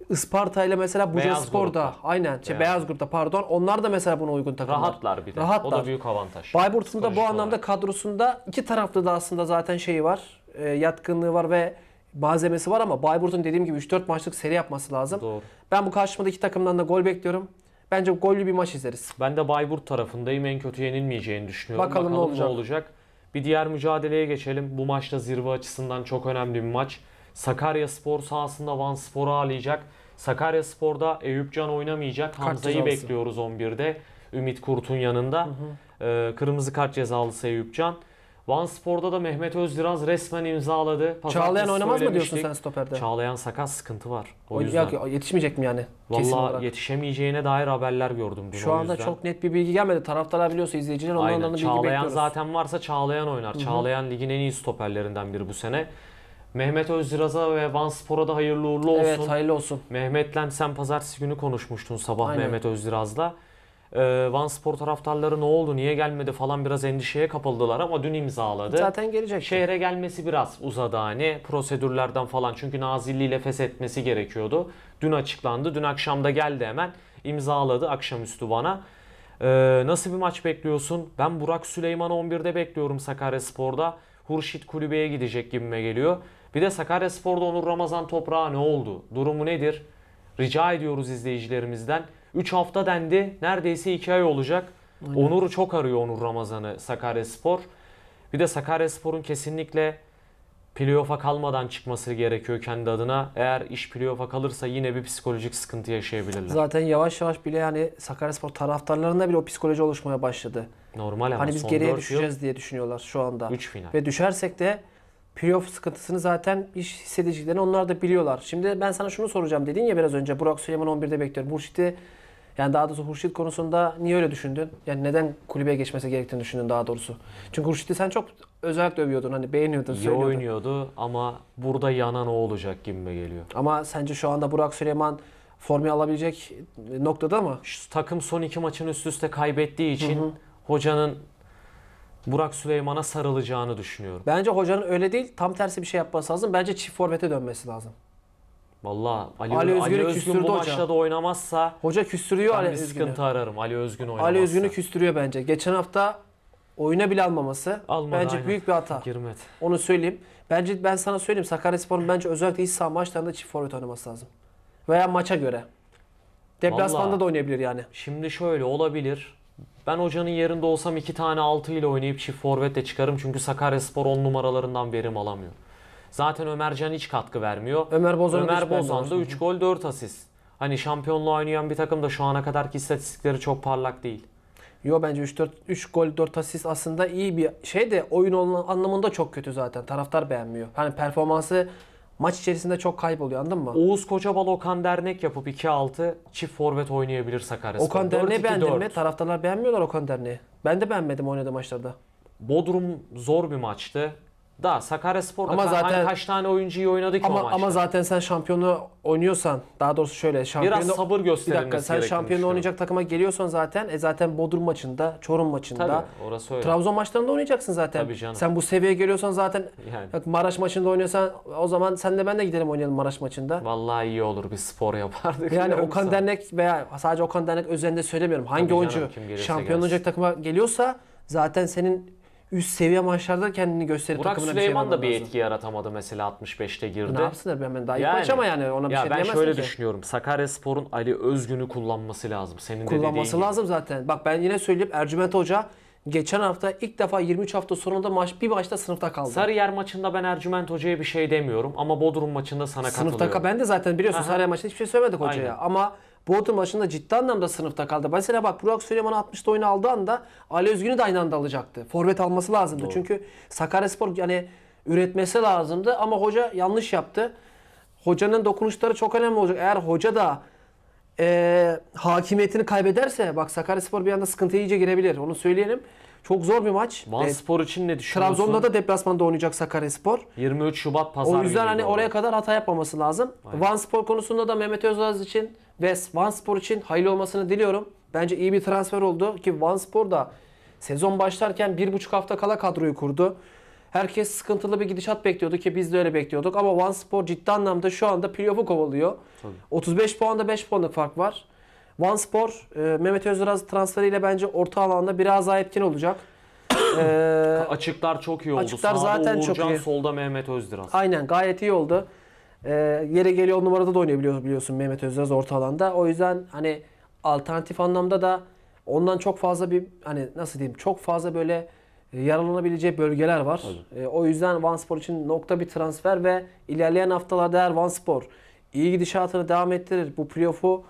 Isparta ile mesela Buca Beyaz Spor'da grupta. aynen şey, beyaz. Şey, Beyaz Grup'ta pardon onlar da mesela buna uygun takımlar. Rahatlar bir de. Rahatlar. O da büyük avantaj. Bayburt'un da bu anlamda olarak. kadrosunda iki taraflı da aslında zaten şeyi var. E, yatkınlığı var ve malzemesi var ama Bayburt'un dediğim gibi 3-4 maçlık seri yapması lazım. Doğru. Ben bu karşımada iki takımdan da gol bekliyorum. Bence gollü bir maç izleriz. Ben de Bayburt tarafındayım. En kötü yenilmeyeceğini düşünüyorum. Bakalım, Bakalım ne olacak. Ne olacak. Bir diğer mücadeleye geçelim. Bu maçta zirve açısından çok önemli bir maç. Sakarya Spor sahasında Van Spor'u ağırlayacak. Sakarya Spor'da Eyüp Can oynamayacak. Hamza'yı bekliyoruz 11'de. Ümit Kurt'un yanında. Hı hı. Ee, kırmızı kart cezalısı Eyüp Can. Van Spor'da da Mehmet Özdiraz resmen imzaladı. Pazartesi Çağlayan oynamaz mı diyorsun sen stoperde? Çağlayan sakat sıkıntı var. O, o yüzden. Ya, yetişmeyecek mi yani? Valla yetişemeyeceğine dair haberler gördüm. Dün Şu anda çok net bir bilgi gelmedi. Taraftarlar biliyorsa izleyiciler onlardan Aynen. bilgi Çağlayan bekliyoruz. Çağlayan zaten varsa Çağlayan oynar. Hı-hı. Çağlayan ligin en iyi stoperlerinden biri bu sene. Mehmet Özdiraz'a ve Van Spor'a da hayırlı uğurlu olsun. Evet hayırlı olsun. Mehmet'le sen pazartesi günü konuşmuştun sabah Aynen. Mehmet Özdiraz'la. Ee, Van Spor taraftarları ne oldu niye gelmedi falan biraz endişeye kapıldılar ama dün imzaladı. Zaten gelecek. Şehre gelmesi biraz uzadı hani prosedürlerden falan çünkü Nazilli ile feshetmesi gerekiyordu. Dün açıklandı dün akşamda geldi hemen imzaladı akşamüstü Van'a. Ee, nasıl bir maç bekliyorsun? Ben Burak Süleyman'ı 11'de bekliyorum Sakarya Spor'da. Hurşit kulübeye gidecek gibime geliyor. Bir de Sakaryaspor'da Onur Ramazan toprağı ne oldu? Durumu nedir? Rica ediyoruz izleyicilerimizden. 3 hafta dendi. Neredeyse 2 ay olacak. Aynen. Onur'u çok arıyor Onur Ramazan'ı Sakaryaspor. Bir de Sakaryaspor'un kesinlikle playoff'a kalmadan çıkması gerekiyor kendi adına. Eğer iş playoff'a kalırsa yine bir psikolojik sıkıntı yaşayabilirler. Zaten yavaş yavaş bile yani Sakaryaspor taraftarlarında bile o psikoloji oluşmaya başladı. Normal ama Hani biz geriye düşeceğiz yıl, diye düşünüyorlar şu anda. 3 final. Ve düşersek de playoff sıkıntısını zaten iş hissedicilerini onlar da biliyorlar. Şimdi ben sana şunu soracağım dedin ya biraz önce Burak Süleyman 11'de bekliyor. Hurşit'i yani daha doğrusu Hurşit konusunda niye öyle düşündün? Yani neden kulübe geçmesi gerektiğini düşündün daha doğrusu? Çünkü Hurşit'i sen çok özellikle övüyordun hani beğeniyordun, İyi oynuyordu ama burada yanan o olacak gibime geliyor. Ama sence şu anda Burak Süleyman formayı alabilecek noktada mı? Şu takım son iki maçın üst üste kaybettiği için Hı hı. hocanın Burak Süleyman'a sarılacağını düşünüyorum. Bence hocanın öyle değil, tam tersi bir şey yapması lazım. Bence çift forvete dönmesi lazım. Vallahi Ali, Ali, Ali Özgün bu hoca. maçta da oynamazsa hoca küstürüyor Ali Özgün'ü. sıkıntı ararım Ali Özgün oynamazsa. Ali Özgün'ü küstürüyor bence. Geçen hafta oyuna bile almaması Almadı, bence aynen. büyük bir hata. Girmedi. Onu söyleyeyim. Bence ben sana söyleyeyim Sakaryaspor'un bence özellikle iç saha maçlarında çift forvet oynaması lazım. Veya maça göre. Deplasmanda da oynayabilir yani. Şimdi şöyle olabilir. Ben hocanın yerinde olsam iki tane altı ile oynayıp çift forvetle çıkarım. Çünkü Sakaryaspor on numaralarından verim alamıyor. Zaten Ömercan hiç katkı vermiyor. Ömer Bozan'ın Ömer Bozan da 3 gol 4 asist. Hani şampiyonluğa oynayan bir takım da şu ana kadarki istatistikleri çok parlak değil. Yo bence 3 4 3 gol 4 asist aslında iyi bir şey de oyun anlamında çok kötü zaten. Taraftar beğenmiyor. Hani performansı maç içerisinde çok kayboluyor anladın mı? Oğuz Kocabal Okan Dernek yapıp 2-6 çift forvet oynayabilir Sakaryaspor. Okan Derneği beğendin mi? Taraftarlar beğenmiyorlar Okan Derneği. Ben de beğenmedim oynadığı maçlarda. Bodrum zor bir maçtı. Daha Sakaryaspor'da ama hani zaten, hani kaç tane oyuncuyu oynadı ki ama, o maçta. Ama zaten sen şampiyonu oynuyorsan daha doğrusu şöyle şampiyonu biraz sabır gösterilmesi Bir dakika sen şampiyonu oynayacak takıma geliyorsan zaten e zaten Bodrum maçında, Çorum maçında, Tabii, orası öyle. Trabzon maçlarında oynayacaksın zaten. Tabii canım. Sen bu seviyeye geliyorsan zaten yani. Maraş maçında oynuyorsan o zaman sen de ben de gidelim oynayalım Maraş maçında. Vallahi iyi olur bir spor yapardık. Yani Okan Dernek veya sadece Okan Dernek özelinde söylemiyorum. Hangi Tabii oyuncu şampiyon olacak takıma geliyorsa zaten senin üst seviye maçlarda kendini gösterip Burak takımına Süleyman bir şey da bir lazım. etki yaratamadı mesela 65'te girdi. Ne yapsın da ben, ben daha iyi yani, maç ama yani ona bir ya şey ben diyemezsin Ben şöyle ki. düşünüyorum. Sakaryaspor'un Ali Özgün'ü kullanması lazım. Senin kullanması de dediğin lazım gibi. zaten. Bak ben yine söyleyip Ercüment Hoca geçen hafta ilk defa 23 hafta sonunda maç bir maçta sınıfta kaldı. Sarıyer maçında ben Ercüment Hoca'ya bir şey demiyorum ama Bodrum maçında sana sınıfta katılıyorum. Sınıfta ben de zaten biliyorsun Aha. Sarıyer maçında hiçbir şey söylemedik hocaya Aynen. ama Bodrum maçında ciddi anlamda sınıfta kaldı. Mesela bak Burak Süleyman 60'ta oyunu aldığı anda Ali Özgün'ü de aynı anda alacaktı. Forvet alması lazımdı. Doğru. Çünkü Sakaryaspor yani üretmesi lazımdı ama hoca yanlış yaptı. Hocanın dokunuşları çok önemli olacak. Eğer hoca da e, hakimiyetini kaybederse bak Sakaryaspor bir anda sıkıntıya iyice girebilir. Onu söyleyelim. Çok zor bir maç. Van e, için ne düşünüyorsun? Trabzon'da da deplasmanda oynayacak Sakaryaspor. 23 Şubat pazar O yüzden hani oraya kadar hata yapmaması lazım. Van Spor konusunda da Mehmet Özaz için ve Van Spor için hayırlı olmasını diliyorum. Bence iyi bir transfer oldu ki Van Spor da sezon başlarken bir buçuk hafta kala kadroyu kurdu. Herkes sıkıntılı bir gidişat bekliyordu ki biz de öyle bekliyorduk. Ama Van Spor ciddi anlamda şu anda playoff'u kovalıyor. Tabii. 35 puanda 5 puanlık fark var. Van Spor e, Mehmet Özdiraz transferiyle bence orta alanda biraz daha etkin olacak. ee, açıklar çok iyi oldu. Açıklar Sağda zaten Uğurcan, çok iyi. solda Mehmet Özdiraz. Aynen gayet iyi oldu. E, yere geliyor numarada da oynayabiliyor biliyorsun Mehmet Özyaz orta alanda. O yüzden hani alternatif anlamda da ondan çok fazla bir hani nasıl diyeyim çok fazla böyle e, yararlanabileceği bölgeler var. E, o yüzden Vanspor için nokta bir transfer ve ilerleyen haftalarda eğer Vanspor iyi gidişatını devam ettirir, bu playoff'u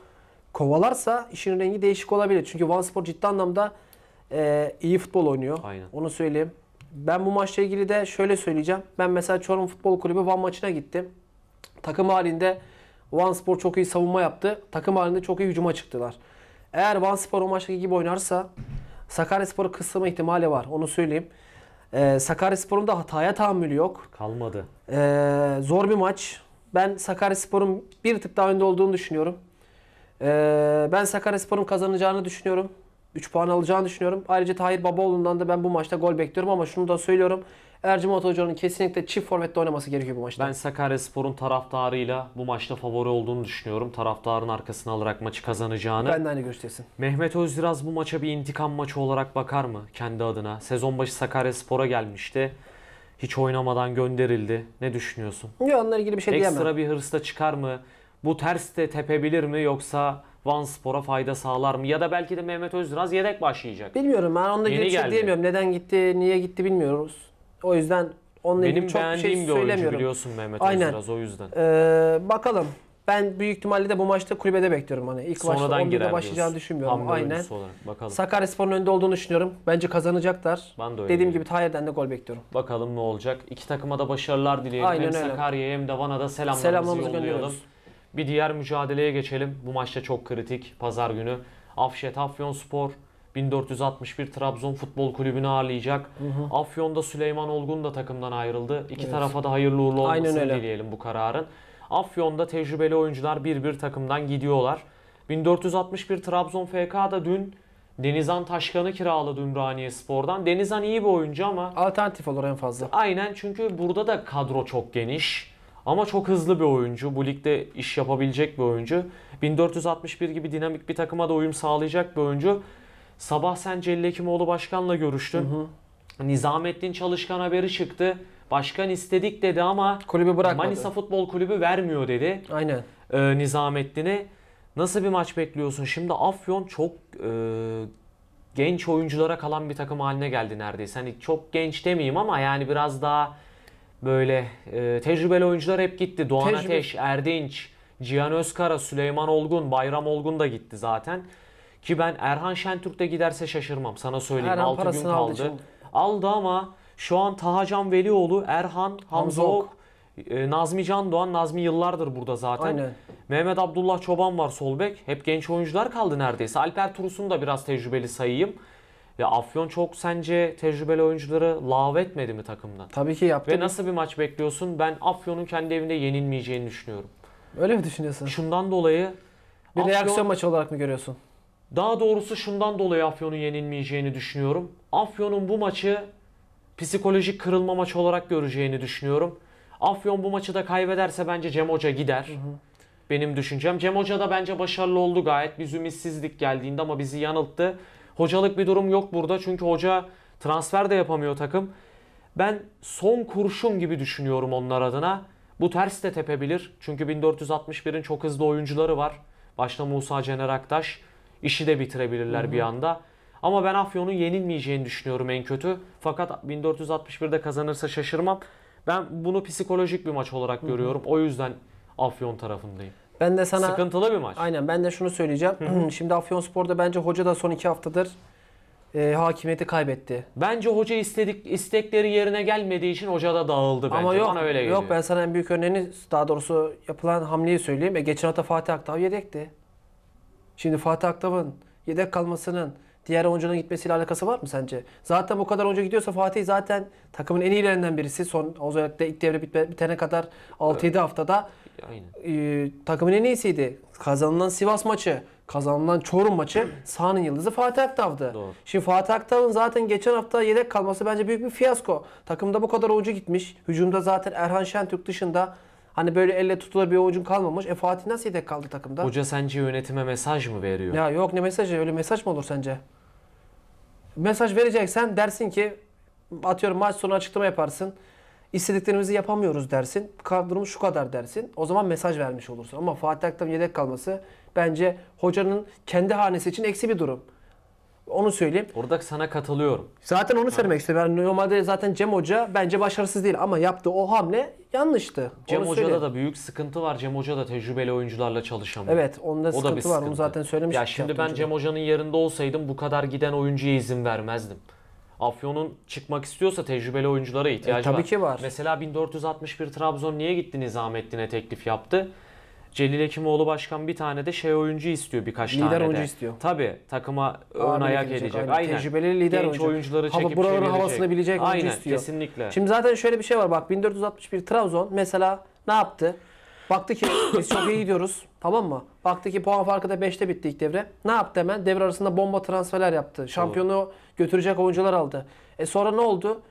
kovalarsa işin rengi değişik olabilir. Çünkü Vanspor ciddi anlamda e, iyi futbol oynuyor. Aynen. Onu söyleyeyim. Ben bu maçla ilgili de şöyle söyleyeceğim. Ben mesela Çorum Futbol Kulübü Van maçına gittim. Takım halinde Van Vanspor çok iyi savunma yaptı. Takım halinde çok iyi hücuma çıktılar. Eğer Van Vanspor o maçtaki gibi oynarsa Sakaryaspor'u kıslama ihtimali var. Onu söyleyeyim. Ee, Sakaryaspor'un da hataya tahammülü yok. Kalmadı. Ee, zor bir maç. Ben Sakaryaspor'un bir tık daha önde olduğunu düşünüyorum. Ee, ben Sakaryaspor'un kazanacağını düşünüyorum. 3 puan alacağını düşünüyorum. Ayrıca Tahir Babaoğlu'ndan da ben bu maçta gol bekliyorum ama şunu da söylüyorum. Ercüment Hoca'nın kesinlikle çift forvette oynaması gerekiyor bu maçta. Ben Sakaryaspor'un taraftarıyla bu maçta favori olduğunu düşünüyorum. Taraftarın arkasına alarak maçı kazanacağını. Ben de aynı görüştesin. Mehmet Özdiraz bu maça bir intikam maçı olarak bakar mı kendi adına? Sezon başı Sakaryaspor'a gelmişti. Hiç oynamadan gönderildi. Ne düşünüyorsun? Yok onunla ilgili bir şey Ekstra diyemem. Ekstra bir hırsta çıkar mı? Bu ters de tepebilir mi yoksa Van Spor'a fayda sağlar mı? Ya da belki de Mehmet Özdiraz yedek başlayacak. Bilmiyorum ben onda ilgili bir şey diyemiyorum. Neden gitti, niye gitti bilmiyoruz. O yüzden onunla Benim ilgili çok bir şey bir oyuncu söylemiyorum. biliyorsun Mehmet Aynen. Aynen. o yüzden. Ee, bakalım. Ben büyük ihtimalle de bu maçta kulübede bekliyorum. Hani ilk başta Sonradan 11'de girer başlayacağını diyorsun. düşünmüyorum. Hamle Aynen. oyuncusu olarak önünde olduğunu düşünüyorum. Bence kazanacaklar. Ben de öyle Dediğim gibi düşünüyorum. de gol bekliyorum. Bakalım ne olacak. İki takıma da başarılar dileyelim. Aynen hem öyle. Sakarya'ya hem de Van'a da selamlarımızı Selamlarımızı yollayalım. gönderiyoruz. Bir diğer mücadeleye geçelim. Bu maçta çok kritik. Pazar günü Afşet Afyonspor 1461 Trabzon Futbol Kulübü'nü ağırlayacak. Hı hı. Afyon'da Süleyman Olgun da takımdan ayrıldı. İki evet. tarafa da hayırlı uğurlu olmasını dileyelim bu kararın. Afyon'da tecrübeli oyuncular bir bir takımdan gidiyorlar. 1461 Trabzon FK da dün Denizan Taşkan'ı kiraladı Ümraniye Spor'dan. Denizan iyi bir oyuncu ama... Alternatif olur en fazla. Aynen çünkü burada da kadro çok geniş. Ama çok hızlı bir oyuncu. Bu ligde iş yapabilecek bir oyuncu. 1461 gibi dinamik bir takıma da uyum sağlayacak bir oyuncu. Sabah sen Celil Hekimoğlu Başkan'la görüştün. Hı hı. Nizamettin Çalışkan haberi çıktı. Başkan istedik dedi ama kulübü bırakmadı. Manisa Futbol Kulübü vermiyor dedi. Aynen. E, ee, Nizamettin'e. Nasıl bir maç bekliyorsun? Şimdi Afyon çok e, genç oyunculara kalan bir takım haline geldi neredeyse. Hani çok genç demeyeyim ama yani biraz daha böyle e, tecrübeli oyuncular hep gitti. Doğan Tecrübe. Ateş, Erdinç, Cihan Özkara, Süleyman Olgun, Bayram Olgun da gitti zaten. Ki ben Erhan Şentürk de giderse şaşırmam. Sana söyleyeyim. Erhan 6 gün parasını aldı Aldı ama şu an Tahacan Velioğlu, Erhan, Hamza e, Nazmi Can Doğan, Nazmi yıllardır burada zaten. Aynen. Mehmet Abdullah Çoban var Solbek. Hep genç oyuncular kaldı neredeyse. Alper Turus'un da biraz tecrübeli sayayım. Ve Afyon çok sence tecrübeli oyuncuları lav etmedi mi takımdan? Tabii ki yaptı. Ve nasıl bir maç bekliyorsun? Ben Afyon'un kendi evinde yenilmeyeceğini düşünüyorum. Öyle mi düşünüyorsun? Şundan dolayı Bir Afyon- reaksiyon maçı olarak mı görüyorsun? Daha doğrusu şundan dolayı Afyon'un yenilmeyeceğini düşünüyorum. Afyon'un bu maçı psikolojik kırılma maçı olarak göreceğini düşünüyorum. Afyon bu maçı da kaybederse bence Cem Hoca gider. Hı hı. Benim düşüncem. Cem Hoca da bence başarılı oldu gayet. Biz ümitsizlik geldiğinde ama bizi yanılttı. Hocalık bir durum yok burada. Çünkü hoca transfer de yapamıyor takım. Ben son kurşun gibi düşünüyorum onlar adına. Bu ters de tepebilir. Çünkü 1461'in çok hızlı oyuncuları var. Başta Musa Cener Aktaş. İşi de bitirebilirler Hı-hı. bir anda. Ama ben Afyon'un yenilmeyeceğini düşünüyorum en kötü. Fakat 1461'de kazanırsa şaşırmam. Ben bunu psikolojik bir maç olarak Hı-hı. görüyorum. O yüzden Afyon tarafındayım. Ben de sana sıkıntılı bir maç. Aynen ben de şunu söyleyeceğim. Hı-hı. Şimdi Afyonspor'da bence hoca da son iki haftadır e, hakimiyeti kaybetti. Bence hoca istedik istekleri yerine gelmediği için hoca da dağıldı bence. Ama yok, Bana öyle geliyor. Yok ben sana en büyük örneğini daha doğrusu yapılan hamleyi söyleyeyim. E, geçen hafta Fatih Aktav yedekti. Şimdi Fatih Aktaş'ın yedek kalmasının diğer oyuncunun gitmesiyle alakası var mı sence? Zaten bu kadar oyuncu gidiyorsa Fatih zaten takımın en iyilerinden birisi. Son özellikle ilk devre bitme, bitene kadar 6-7 evet. haftada Aynen. E, takımın en iyisiydi. Kazanılan Sivas maçı, kazanılan Çorum maçı sahanın yıldızı Fatih Aktav'dı. Şimdi Fatih Aktav'ın zaten geçen hafta yedek kalması bence büyük bir fiyasko. Takımda bu kadar oyuncu gitmiş. Hücumda zaten Erhan Şentürk dışında Hani böyle elle tutulur bir oyuncun kalmamış. E Fatih nasıl yedek kaldı takımda? Hoca sence yönetime mesaj mı veriyor? Ya yok ne mesajı öyle mesaj mı olur sence? Mesaj vereceksen dersin ki atıyorum maç sonu açıklama yaparsın. İstediklerimizi yapamıyoruz dersin. Kadromuz şu kadar dersin. O zaman mesaj vermiş olursun. Ama Fatih Aktan yedek kalması bence hocanın kendi hanesi için eksi bir durum. Onu söyleyeyim. Orada sana katılıyorum. Zaten onu söylemek istedim. Yani normalde zaten Cem Hoca bence başarısız değil ama yaptığı o hamle yanlıştı. Cem onu Hoca'da da büyük sıkıntı var. Cem Hoca da tecrübeli oyuncularla çalışamıyor. Evet onda sıkıntı, o da bir sıkıntı Onu zaten söylemiştik. Ya şimdi ben Cem Hoca'nın yerinde olsaydım bu kadar giden oyuncuya izin vermezdim. Afyon'un çıkmak istiyorsa tecrübeli oyunculara e, ihtiyacı e, tabii var. Tabii ki var. Mesela 1461 Trabzon niye gitti Nizamettin'e teklif yaptı? Celil Ekimoğlu başkan bir tane de şey oyuncu istiyor birkaç lider tane de. Lider oyuncu istiyor. Tabi takıma ön ayak edecek. Aynen. aynen. Tecrübeli lider Genç oyuncu. oyuncuları çekip Hava, buraların çevirecek. havasını bilecek aynen, oyuncu istiyor. kesinlikle. Şimdi zaten şöyle bir şey var bak 1461 Trabzon mesela ne yaptı? Baktı ki biz çok iyi gidiyoruz. Tamam mı? Baktı ki puan farkı da 5'te bitti ilk devre. Ne yaptı hemen? Devre arasında bomba transferler yaptı. Şampiyonu götürecek oyuncular aldı. E sonra ne oldu?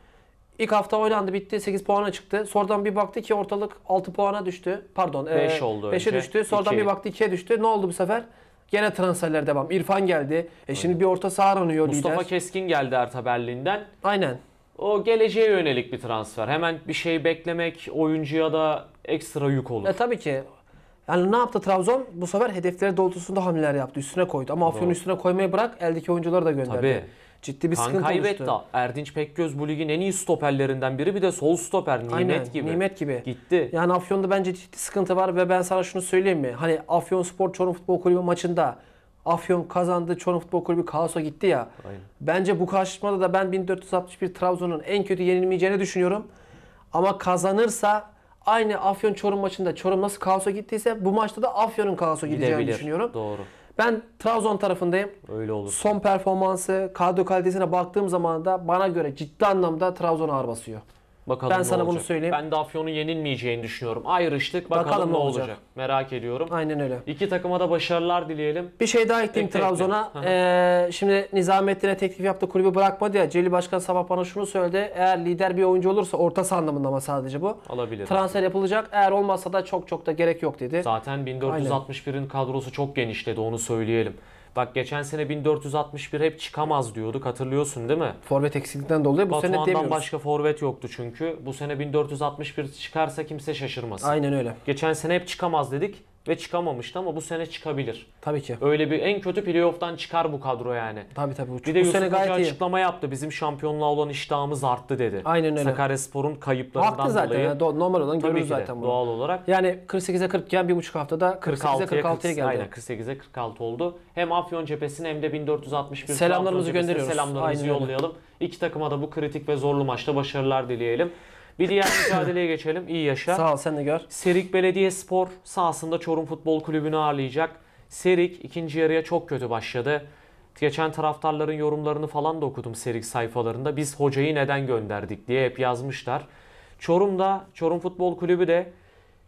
İlk hafta oynandı bitti 8 puana çıktı. Sonradan bir baktı ki ortalık 6 puana düştü. Pardon 5 e, oldu 5'e düştü. Sonradan İki. bir baktı 2'ye düştü. Ne oldu bu sefer? Gene transferler devam. İrfan geldi. E şimdi bir orta saha aranıyor Mustafa lider. Keskin geldi Arta Berlin'den. Aynen. O geleceğe yönelik bir transfer. Hemen bir şey beklemek oyuncuya da ekstra yük olur. E tabii ki. Yani ne yaptı Trabzon? Bu sefer hedefleri doğrultusunda hamleler yaptı. Üstüne koydu. Ama Afyon'u üstüne koymayı bırak. Eldeki oyuncuları da gönderdi. Tabii ciddi bir kan sıkıntı kaybetti. oluştu. Erdinç Pekgöz bu ligin en iyi stoperlerinden biri. Bir de sol stoper Nimet Aynen, gibi. Nimet gibi. Gitti. Yani Afyon'da bence ciddi sıkıntı var ve ben sana şunu söyleyeyim mi? Hani Afyon Spor Çorum Futbol Kulübü maçında Afyon kazandı. Çorum Futbol Kulübü kaosa gitti ya. Aynen. Bence bu karşılaşmada da ben 1461 Trabzon'un en kötü yenilmeyeceğini düşünüyorum. Ama kazanırsa aynı Afyon Çorum maçında Çorum nasıl kaosa gittiyse bu maçta da Afyon'un kaosa gideceğini düşünüyorum. Doğru. Ben Trabzon tarafındayım. Öyle olur. Son performansı, kadro kalitesine baktığım zaman da bana göre ciddi anlamda Trabzon ağır basıyor. Bakalım ben sana olacak. bunu söyleyeyim. Ben de Afyon'un yenilmeyeceğini düşünüyorum. Ayrıştık. Bakalım, Bakalım ne olacak. olacak. Merak ediyorum. Aynen öyle. İki takıma da başarılar dileyelim. Bir şey daha ekleyeyim Trabzon'a. ee, şimdi Nizamettin'e teklif yaptı. Kulübü bırakmadı ya. Celil Başkan sabah bana şunu söyledi. Eğer lider bir oyuncu olursa ortası anlamında ama sadece bu. Alabilir. Transfer abi. yapılacak. Eğer olmazsa da çok çok da gerek yok dedi. Zaten 1461'in kadrosu çok genişledi onu söyleyelim. Bak geçen sene 1461 hep çıkamaz diyorduk hatırlıyorsun değil mi? Forvet eksiklikten dolayı bu sene demiyoruz. başka forvet yoktu çünkü. Bu sene 1461 çıkarsa kimse şaşırmasın. Aynen öyle. Geçen sene hep çıkamaz dedik ve çıkamamıştı ama bu sene çıkabilir. Tabii ki. Öyle bir en kötü playoff'tan çıkar bu kadro yani. Tabii tabii. Bir de bu Yusuf sene gayet Hoca iyi. açıklama yaptı. Bizim şampiyonluğa olan iştahımız arttı dedi. Aynen öyle. Sakaryaspor'un kayıplarından Haklı zaten. dolayı. Yani do- normal olan Tabii görüyoruz zaten bunu. Doğal olarak. Yani 48'e 40 iken bir buçuk haftada 48'e 46'ya geldi. Aynen 48'e 46 oldu. Hem Afyon cephesine hem de 1461 Selamlarımızı Trabzon gönderiyoruz. Selamlarımızı Aynen öyle. yollayalım. İki takıma da bu kritik ve zorlu maçta başarılar dileyelim. Bir diğer mücadeleye geçelim. İyi yaşa. Sağ ol sen de gör. Serik Belediyespor sahasında Çorum Futbol Kulübü'nü ağırlayacak. Serik ikinci yarıya çok kötü başladı. Geçen taraftarların yorumlarını falan da okudum Serik sayfalarında. Biz hocayı neden gönderdik diye hep yazmışlar. Çorum'da, Çorum Futbol Kulübü de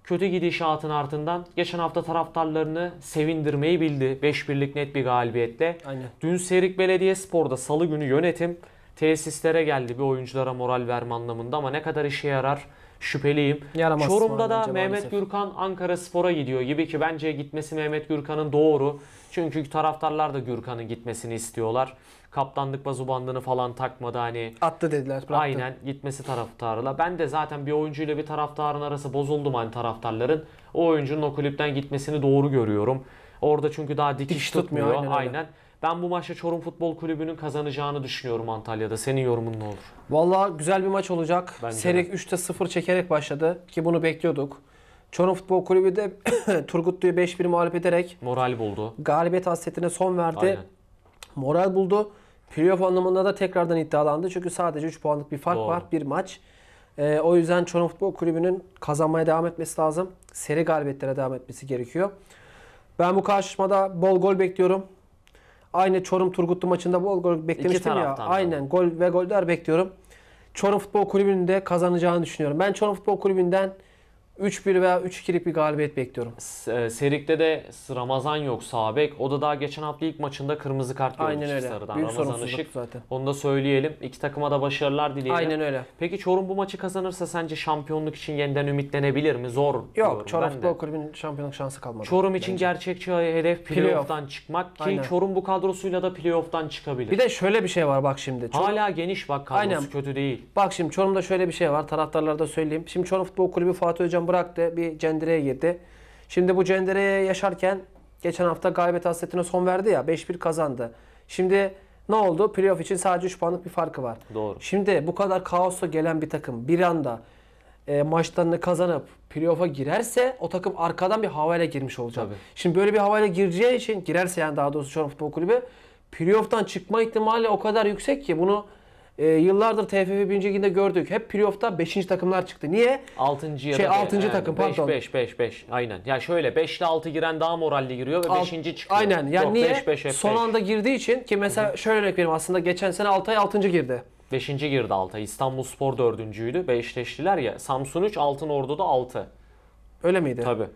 kötü gidişatın ardından geçen hafta taraftarlarını sevindirmeyi bildi. 5-1'lik net bir galibiyetle. Aynen. Dün Serik Belediyespor'da salı günü yönetim tesislere geldi bir oyunculara moral verme anlamında ama ne kadar işe yarar şüpheliyim. Yaramaz Çorum'da da Mehmet maalesef. Gürkan Ankara Spor'a gidiyor gibi ki bence gitmesi Mehmet Gürkan'ın doğru. Çünkü taraftarlar da Gürkan'ın gitmesini istiyorlar. Kaptanlık bazu bandını falan takmadı hani. Attı dediler. Bıraktı. Aynen gitmesi taraftarla. Ben de zaten bir oyuncuyla bir taraftarın arası bozuldum hani taraftarların. O oyuncunun o kulüpten gitmesini doğru görüyorum. Orada çünkü daha dikiş, dikiş tutmuyor. tutmuyor. Aynen. aynen. Ben bu maçta Çorum Futbol Kulübü'nün kazanacağını düşünüyorum Antalya'da. Senin yorumun ne olur? Valla güzel bir maç olacak. Serik Seri 3'te 0 çekerek başladı ki bunu bekliyorduk. Çorum Futbol Kulübü de Turgutlu'yu 5-1 mağlup ederek moral buldu. Galibiyet hasretine son verdi. Aynen. Moral buldu. Playoff anlamında da tekrardan iddialandı. Çünkü sadece 3 puanlık bir fark Doğru. var. Bir maç. Ee, o yüzden Çorum Futbol Kulübü'nün kazanmaya devam etmesi lazım. Seri galibiyetlere devam etmesi gerekiyor. Ben bu karşılaşmada bol gol bekliyorum. Aynı Çorum Turgutlu maçında bol gol beklemiştim ya. Aynen gol ve goller bekliyorum. Çorum Futbol Kulübü'nün de kazanacağını düşünüyorum. Ben Çorum Futbol Kulübü'nden 3-1 veya 3-2'lik bir galibiyet bekliyorum. E, serik'te de Ramazan yok Sabek. O da daha geçen hafta ilk maçında kırmızı kart gördü Aynen öyle. sarıdan. Büyük Ramazan Işık. zaten. Onu da söyleyelim. İki takıma da başarılar dileyelim. Aynen öyle. Peki Çorum bu maçı kazanırsa sence şampiyonluk için yeniden ümitlenebilir mi? Zor. Yok, Çorum Futbol Kulübü'nün şampiyonluk şansı kalmadı. Çorum için gerçekçi hedef playoff'tan çıkmak ki Aynen. Çorum bu kadrosuyla da playoff'tan çıkabilir. Bir de şöyle bir şey var bak şimdi. Çorum- Hala geniş bak kadrosu Aynen. kötü değil. Bak şimdi Çorum'da şöyle bir şey var. Taraftarlara da söyleyeyim. Şimdi Çorum Futbol Kulübü Fatih Hocam bıraktı. Bir cendereye girdi. Şimdi bu cendereye yaşarken geçen hafta galibiyet hasretine son verdi ya. 5-1 kazandı. Şimdi ne oldu? Playoff için sadece 3 puanlık bir farkı var. Doğru. Şimdi bu kadar kaosa gelen bir takım bir anda e, maçlarını kazanıp playoff'a girerse o takım arkadan bir havayla girmiş olacak. Tabii. Şimdi böyle bir havayla gireceği için girerse yani daha doğrusu Çorum Futbol Kulübü playoff'tan çıkma ihtimali o kadar yüksek ki bunu e, yıllardır TFF 1. liginde gördük. Hep playoff'ta 5. takımlar çıktı. Niye? 6. ya şey, da 6. Yani, takım beş, pardon. 5 5 5 aynen. Ya yani şöyle 5 ile 6 giren daha moralli giriyor ve 5. çıkıyor. Aynen. Yani Yok, niye? Beş, beş, hep, Son beş. anda girdiği için ki mesela Hı-hı. şöyle örnek vereyim aslında geçen sene Altay 6. girdi. 5. girdi Altay. İstanbul Spor 4.'üydü. Beşleştiler ya. Samsun 3, Altın da 6. Öyle miydi? Tabii.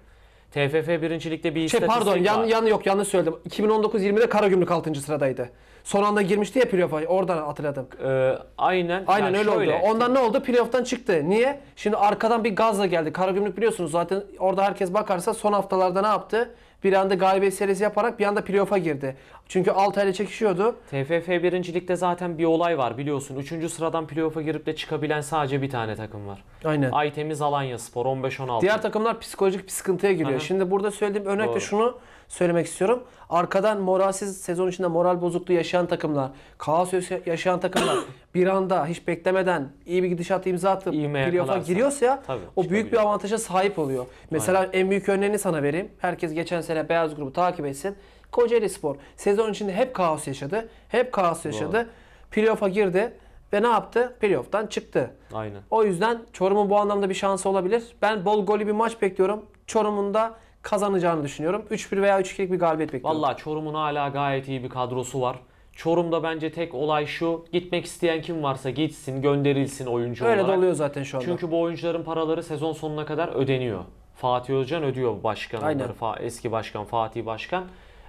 TFF birincilikte bir Şey istatistik pardon yan, var. yan yok yanlış söyledim. 2019-20'de Karagümrük 6. sıradaydı. Son anda girmişti ya playoff'a oradan hatırladım. Ee, aynen. Aynen yani öyle şöyle, oldu. Ondan ne oldu? Playoff'tan çıktı. Niye? Şimdi arkadan bir gazla geldi. Karagümrük biliyorsunuz zaten orada herkes bakarsa son haftalarda ne yaptı? bir anda galibiyet serisi yaparak bir anda playoff'a girdi. Çünkü Altay'la çekişiyordu. TFF birincilikte zaten bir olay var biliyorsun. 3. sıradan playoff'a girip de çıkabilen sadece bir tane takım var. Aynen. Aytemiz Alanya Spor 15-16. Diğer takımlar psikolojik bir sıkıntıya giriyor. Aha. Şimdi burada söylediğim örnekte şunu söylemek istiyorum. Arkadan moralsiz sezon içinde moral bozukluğu yaşayan takımlar, kaos yaşayan takımlar bir anda hiç beklemeden iyi bir gidişat imza atıp playoff'a giriyorsa ya, tabii, o büyük bir avantaja sahip oluyor. Mesela Aynen. en büyük örneğini sana vereyim. Herkes geçen sene Beyaz grubu takip etsin. Kocaeli Spor sezon içinde hep kaos yaşadı. Hep kaos yaşadı. Playoff'a girdi. Ve ne yaptı? Playoff'tan çıktı. Aynen. O yüzden Çorum'un bu anlamda bir şansı olabilir. Ben bol golü bir maç bekliyorum. Çorum'un da kazanacağını düşünüyorum. 3-1 veya 3-2'lik bir galibiyet bekliyorum. Valla Çorum'un hala gayet iyi bir kadrosu var. Çorum'da bence tek olay şu. Gitmek isteyen kim varsa gitsin, gönderilsin oyuncu Öyle olarak. Öyle doluyor zaten şu anda. Çünkü bu oyuncuların paraları sezon sonuna kadar ödeniyor. Fatih Özcan ödüyor başkanları, eski başkan Fatih Başkan.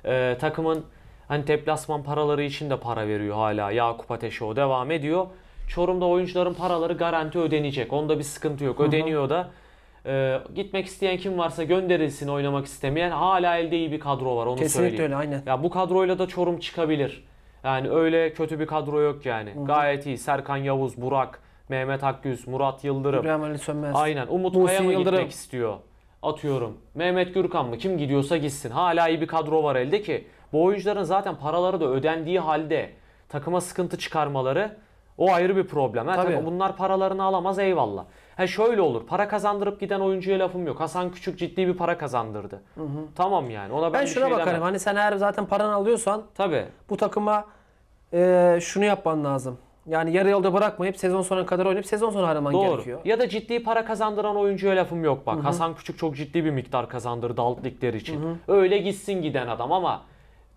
Ee, takımın hani deplasman paraları için de para veriyor hala. Yakup Ateşe o devam ediyor. Çorum'da oyuncuların paraları garanti ödenecek. Onda bir sıkıntı yok. Ödeniyor Hı -hı. da ee, gitmek isteyen kim varsa gönderilsin oynamak istemeyen. Hala elde iyi bir kadro var onu Kesinlikle söyleyeyim. öyle aynen. Ya bu kadroyla da Çorum çıkabilir. Yani öyle kötü bir kadro yok yani. Hı-hı. Gayet iyi. Serkan Yavuz, Burak, Mehmet Akgüz, Murat Yıldırım. İbrahim Ali Sönmez. Aynen. Umut Muhsin Kaya mı Yıldırım. gitmek istiyor? Atıyorum. Mehmet Gürkan mı? Kim gidiyorsa gitsin. Hala iyi bir kadro var elde ki bu oyuncuların zaten paraları da ödendiği halde takıma sıkıntı çıkarmaları o ayrı bir problem. Tabii. Tabii bunlar paralarını alamaz eyvallah. Ha şöyle olur. Para kazandırıp giden oyuncuya lafım yok. Hasan Küçük ciddi bir para kazandırdı. Hı hı. Tamam yani. Ona ben, ben şuna şey bakarım. Demem. Hani sen eğer zaten paran alıyorsan tabii bu takıma e, şunu yapman lazım. Yani yarı yolda bırakmayıp sezon sonuna kadar oynayıp sezon sonu araman Doğru. gerekiyor. Ya da ciddi para kazandıran oyuncuya lafım yok bak. Hı-hı. Hasan Küçük çok ciddi bir miktar kazandırdı alt ligler için. Hı-hı. Öyle gitsin giden adam ama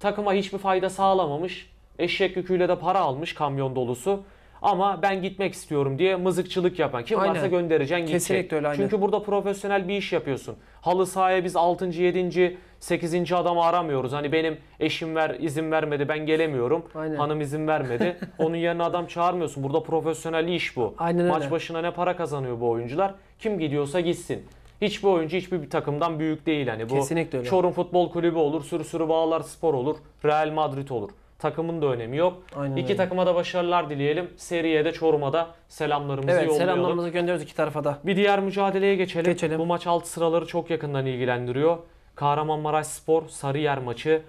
takıma hiçbir fayda sağlamamış. Eşek yüküyle de para almış kamyon dolusu. Ama ben gitmek istiyorum diye mızıkçılık yapan. Kim Aynen. varsa göndereceksin gidecek. Kesinlikle öyle. Aynen. Çünkü burada profesyonel bir iş yapıyorsun. Halı sahaya biz 6. 7. 8. adamı aramıyoruz. Hani benim eşim ver izin vermedi ben gelemiyorum. Aynen. Hanım izin vermedi. Onun yerine adam çağırmıyorsun. Burada profesyonel iş bu. Aynen Maç öyle. başına ne para kazanıyor bu oyuncular? Kim gidiyorsa gitsin. Hiçbir oyuncu hiçbir bir takımdan büyük değil. Hani bu Kesinlikle öyle. Çorum Futbol Kulübü olur, Sürü Sürü Bağlar Spor olur, Real Madrid olur takımın da önemi yok. Aynen İki öyle. takıma da başarılar dileyelim. Seriye de Çorum'a da selamlarımızı evet, yollayalım. selamlarımızı gönderiyoruz iki tarafa da. Bir diğer mücadeleye geçelim. geçelim. Bu maç alt sıraları çok yakından ilgilendiriyor. Kahramanmaraş Spor Sarıyer maçı.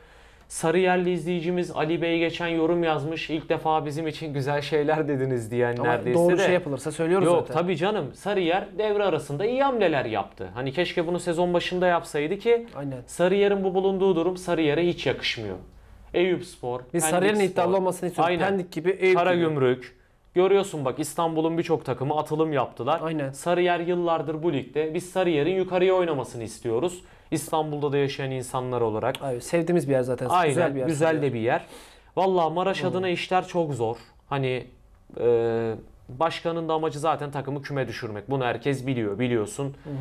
Sarıyerli izleyicimiz Ali Bey geçen yorum yazmış. İlk defa bizim için güzel şeyler dediniz diyen Ama neredeyse doğru de. şey yapılırsa söylüyoruz Yok, zaten. Yok tabii canım. Sarıyer devre arasında iyi hamleler yaptı. Hani keşke bunu sezon başında yapsaydı ki Aynen. Sarıyer'in bu bulunduğu durum Sarıyer'e hiç yakışmıyor. Eyüp Spor. Biz Sarıyer'in iddialı olmasını istiyoruz. Aynen. Pendik gibi Eyüp Karagümrük. Gibi. Görüyorsun bak İstanbul'un birçok takımı atılım yaptılar. Aynen. Sarıyer yıllardır bu ligde. Biz Sarıyer'in yukarıya oynamasını istiyoruz. İstanbul'da da yaşayan insanlar olarak. Abi, sevdiğimiz bir yer zaten. Aynen, güzel bir yer. Güzel de bir yer. Valla Maraş hmm. adına işler çok zor. Hani e, başkanın da amacı zaten takımı küme düşürmek. Bunu herkes biliyor biliyorsun. Hmm.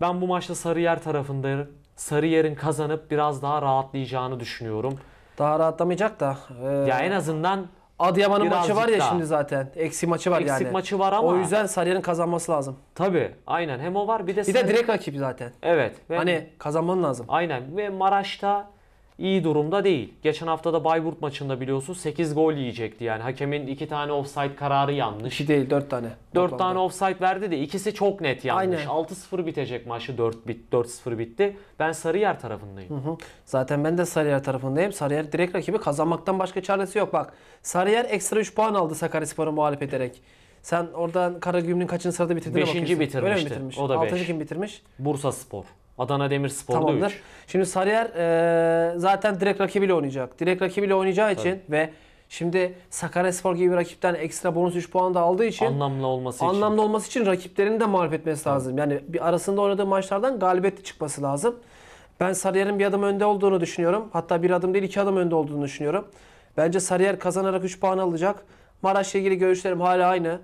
Ben bu maçta Sarıyer tarafında Sarıyer'in kazanıp biraz daha rahatlayacağını düşünüyorum. Daha rahatlamayacak da. Ee, ya en azından Adıyaman'ın maçı var ya daha. şimdi zaten. Eksi maçı var Eksik yani. Eksik maçı var ama. O yüzden Sarıyer'in kazanması lazım. Tabii. Aynen. Hem o var bir de Bir Sarıyer... de direkt rakip zaten. Evet. Ve... Hani kazanman lazım. Aynen. Ve Maraş'ta iyi durumda değil. Geçen hafta da Bayburt maçında biliyorsun 8 gol yiyecekti yani. Hakemin 2 tane offside kararı yanlış. İki değil 4 tane. 4 tane offside verdi de ikisi çok net yanlış. Aynen. 6-0 bitecek maçı 4 bit 4-0 bitti. Ben Sarıyer tarafındayım. Hı hı. Zaten ben de Sarıyer tarafındayım. Sarıyer direkt rakibi kazanmaktan başka çaresi yok bak. Sarıyer ekstra 3 puan aldı Sakaryaspor'u muhalif ederek. Sen oradan Karagümrük'ün kaçıncı sırada bitirdiğine Beşinci bakıyorsun. Beşinci bitirmişti. Öyle mi bitirmiş? O da 5. kim bitirmiş? Bursa Spor. Adana Demirspor'da Tamamdır. 3. Şimdi Sarıyer e, zaten direkt rakibiyle oynayacak. Direkt rakibiyle oynayacağı Tabii. için ve şimdi Sakaryaspor gibi bir rakipten ekstra bonus 3 puan da aldığı için anlamlı olması anlamlı için anlamlı olması için rakiplerini de mağlup etmesi Tabii. lazım. Yani bir arasında oynadığı maçlardan galibiyetle çıkması lazım. Ben Sarıyer'in bir adım önde olduğunu düşünüyorum. Hatta bir adım değil iki adım önde olduğunu düşünüyorum. Bence Sarıyer kazanarak 3 puan alacak. Maraş'la ilgili görüşlerim hala aynı.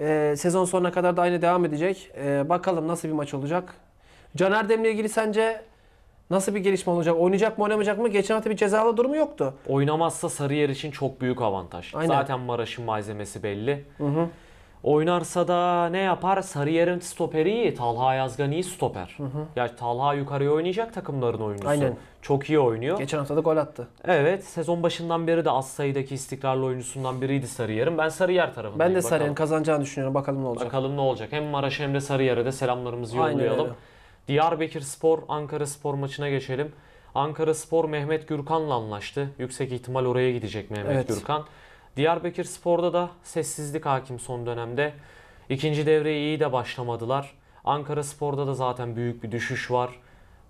Ee, sezon sonuna kadar da aynı devam edecek. Ee, bakalım nasıl bir maç olacak. Caner Demir'le ilgili sence nasıl bir gelişme olacak? Oynayacak mı oynamayacak mı? Geçen hafta bir cezalı durumu yoktu. Oynamazsa Sarıyer için çok büyük avantaj. Aynen. Zaten Maraş'ın malzemesi belli. Hı hı. Oynarsa da ne yapar? Sarıyer'in stoperi iyi. Talha Yazgan iyi stoper. Hı hı. Ya Talha yukarıya oynayacak takımların oyuncusu. Aynen. Çok iyi oynuyor. Geçen hafta da gol attı. Evet. Sezon başından beri de az sayıdaki istikrarlı oyuncusundan biriydi Sarıyer'in. Ben Sarıyer tarafındayım. Ben de Sarıyer'in kazanacağını düşünüyorum. Bakalım ne olacak. Bakalım ne olacak. Hem Maraş hem de Sarıyer'e de selamlarımızı yollayalım. Aynen öyle. Diyarbakır Spor Ankara Spor maçına geçelim. Ankara Spor Mehmet Gürkan'la anlaştı. Yüksek ihtimal oraya gidecek Mehmet evet. Gürkan. Diyarbakır Spor'da da sessizlik hakim son dönemde. İkinci devreyi iyi de başlamadılar. Ankara Spor'da da zaten büyük bir düşüş var.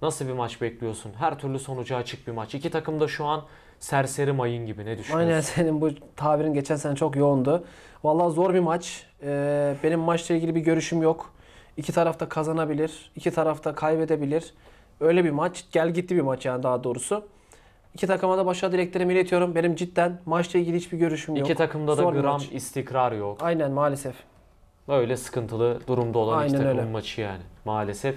Nasıl bir maç bekliyorsun? Her türlü sonucu açık bir maç. İki takım da şu an serseri mayın gibi. Ne düşünüyorsun? Aynen senin bu tabirin geçen sene çok yoğundu. Valla zor bir maç. Ee, benim maçla ilgili bir görüşüm yok. İki tarafta kazanabilir, iki tarafta kaybedebilir. Öyle bir maç, gel gitti bir maç yani daha doğrusu. İki takıma da başa dileklerimi iletiyorum. Benim cidden maçla ilgili hiçbir görüşüm yok. İki takımda da Zor bir gram maç. istikrar yok. Aynen maalesef. Böyle sıkıntılı durumda olan Aynen iki takımın öyle. maçı yani maalesef.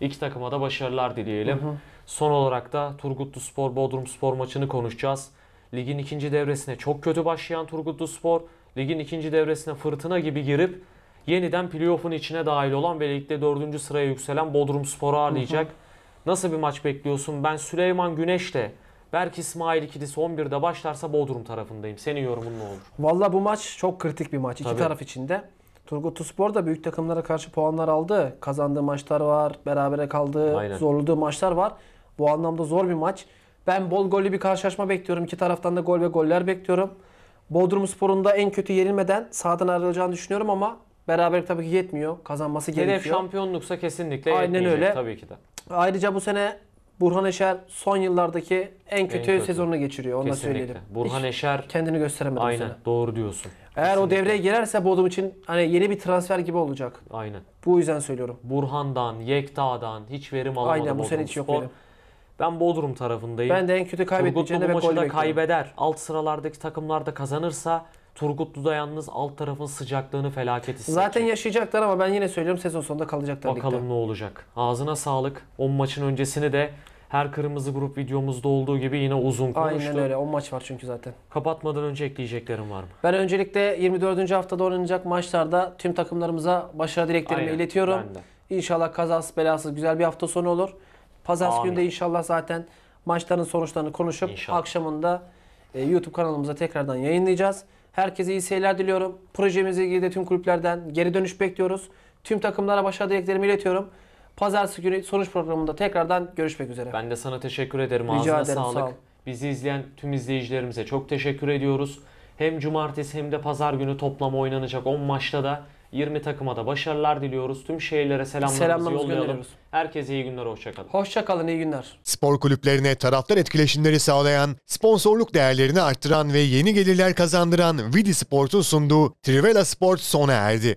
İki takıma da başarılar dileyelim. Hı hı. Son olarak da Turgutlu Spor Bodrum Spor maçını konuşacağız. Ligin ikinci devresine çok kötü başlayan Turgutlu Spor, ligin ikinci devresine fırtına gibi girip yeniden playoff'un içine dahil olan ve ligde 4. sıraya yükselen Bodrum Spor'u ağırlayacak. Hı hı. Nasıl bir maç bekliyorsun? Ben Süleyman Güneş'te Berk İsmail ikilisi 11'de başlarsa Bodrum tarafındayım. Senin yorumun ne olur? Valla bu maç çok kritik bir maç. Tabii. İki taraf içinde. Turgut Spor da büyük takımlara karşı puanlar aldı. Kazandığı maçlar var, berabere kaldığı, Aynen. zorladığı maçlar var. Bu anlamda zor bir maç. Ben bol gollü bir karşılaşma bekliyorum. İki taraftan da gol ve goller bekliyorum. Bodrum Spor'un da en kötü yenilmeden sahadan ayrılacağını düşünüyorum ama Beraberlik tabii ki yetmiyor. Kazanması Hedef gerekiyor. Hedef şampiyonluksa kesinlikle Aynen öyle. tabii ki de. Ayrıca bu sene Burhan Eşer son yıllardaki en kötü, en kötü. sezonunu geçiriyor. Onu Kesinlikle. da söyleyelim. Burhan Hiç Eşer kendini gösteremedi Aynen. Sene. Doğru diyorsun. Eğer Kesinlikle. o devreye girerse Bodrum için hani yeni bir transfer gibi olacak. Aynen. Bu yüzden söylüyorum. Burhan'dan, Yekta'dan hiç verim alamadı Aynen bu Bodrum sene hiç yok Spor. Ben Bodrum tarafındayım. Ben de en kötü kaybedeceğini ve golü bekliyorum. kaybeder. Alt sıralardaki takımlarda kazanırsa Turgutlu da yalnız alt tarafın sıcaklığını felaket hissedecek. Zaten yaşayacaklar ama ben yine söylüyorum sezon sonunda kalacaklar Bakalım ligde. ne olacak. Ağzına sağlık. 10 maçın öncesini de her kırmızı grup videomuzda olduğu gibi yine uzun konuştu. Aynen öyle. 10 maç var çünkü zaten. Kapatmadan önce ekleyeceklerim var mı? Ben öncelikle 24. haftada oynanacak maçlarda tüm takımlarımıza başarı dileklerimi Aynen, iletiyorum. Ben de. İnşallah kazasız belasız güzel bir hafta sonu olur. Pazartesi günü de inşallah zaten maçların sonuçlarını konuşup İnşallah. akşamında e, YouTube kanalımıza tekrardan yayınlayacağız. Herkese iyi seyirler diliyorum. Projemizle ilgili de tüm kulüplerden geri dönüş bekliyoruz. Tüm takımlara başarı dileklerimi iletiyorum. Pazartesi günü sonuç programında tekrardan görüşmek üzere. Ben de sana teşekkür ederim. Rica ederim, sağlık. Sağ Bizi izleyen tüm izleyicilerimize çok teşekkür ediyoruz. Hem cumartesi hem de pazar günü toplam oynanacak 10 maçta da 20 takıma da başarılar diliyoruz. Tüm şehirlere selamlarımızı, selamlarımızı yollayalım. Herkese iyi günler, hoşçakalın. Hoşçakalın, iyi günler. Spor kulüplerine taraftar etkileşimleri sağlayan, sponsorluk değerlerini arttıran ve yeni gelirler kazandıran Vidi Sport'un sunduğu Trivela Sport sona erdi.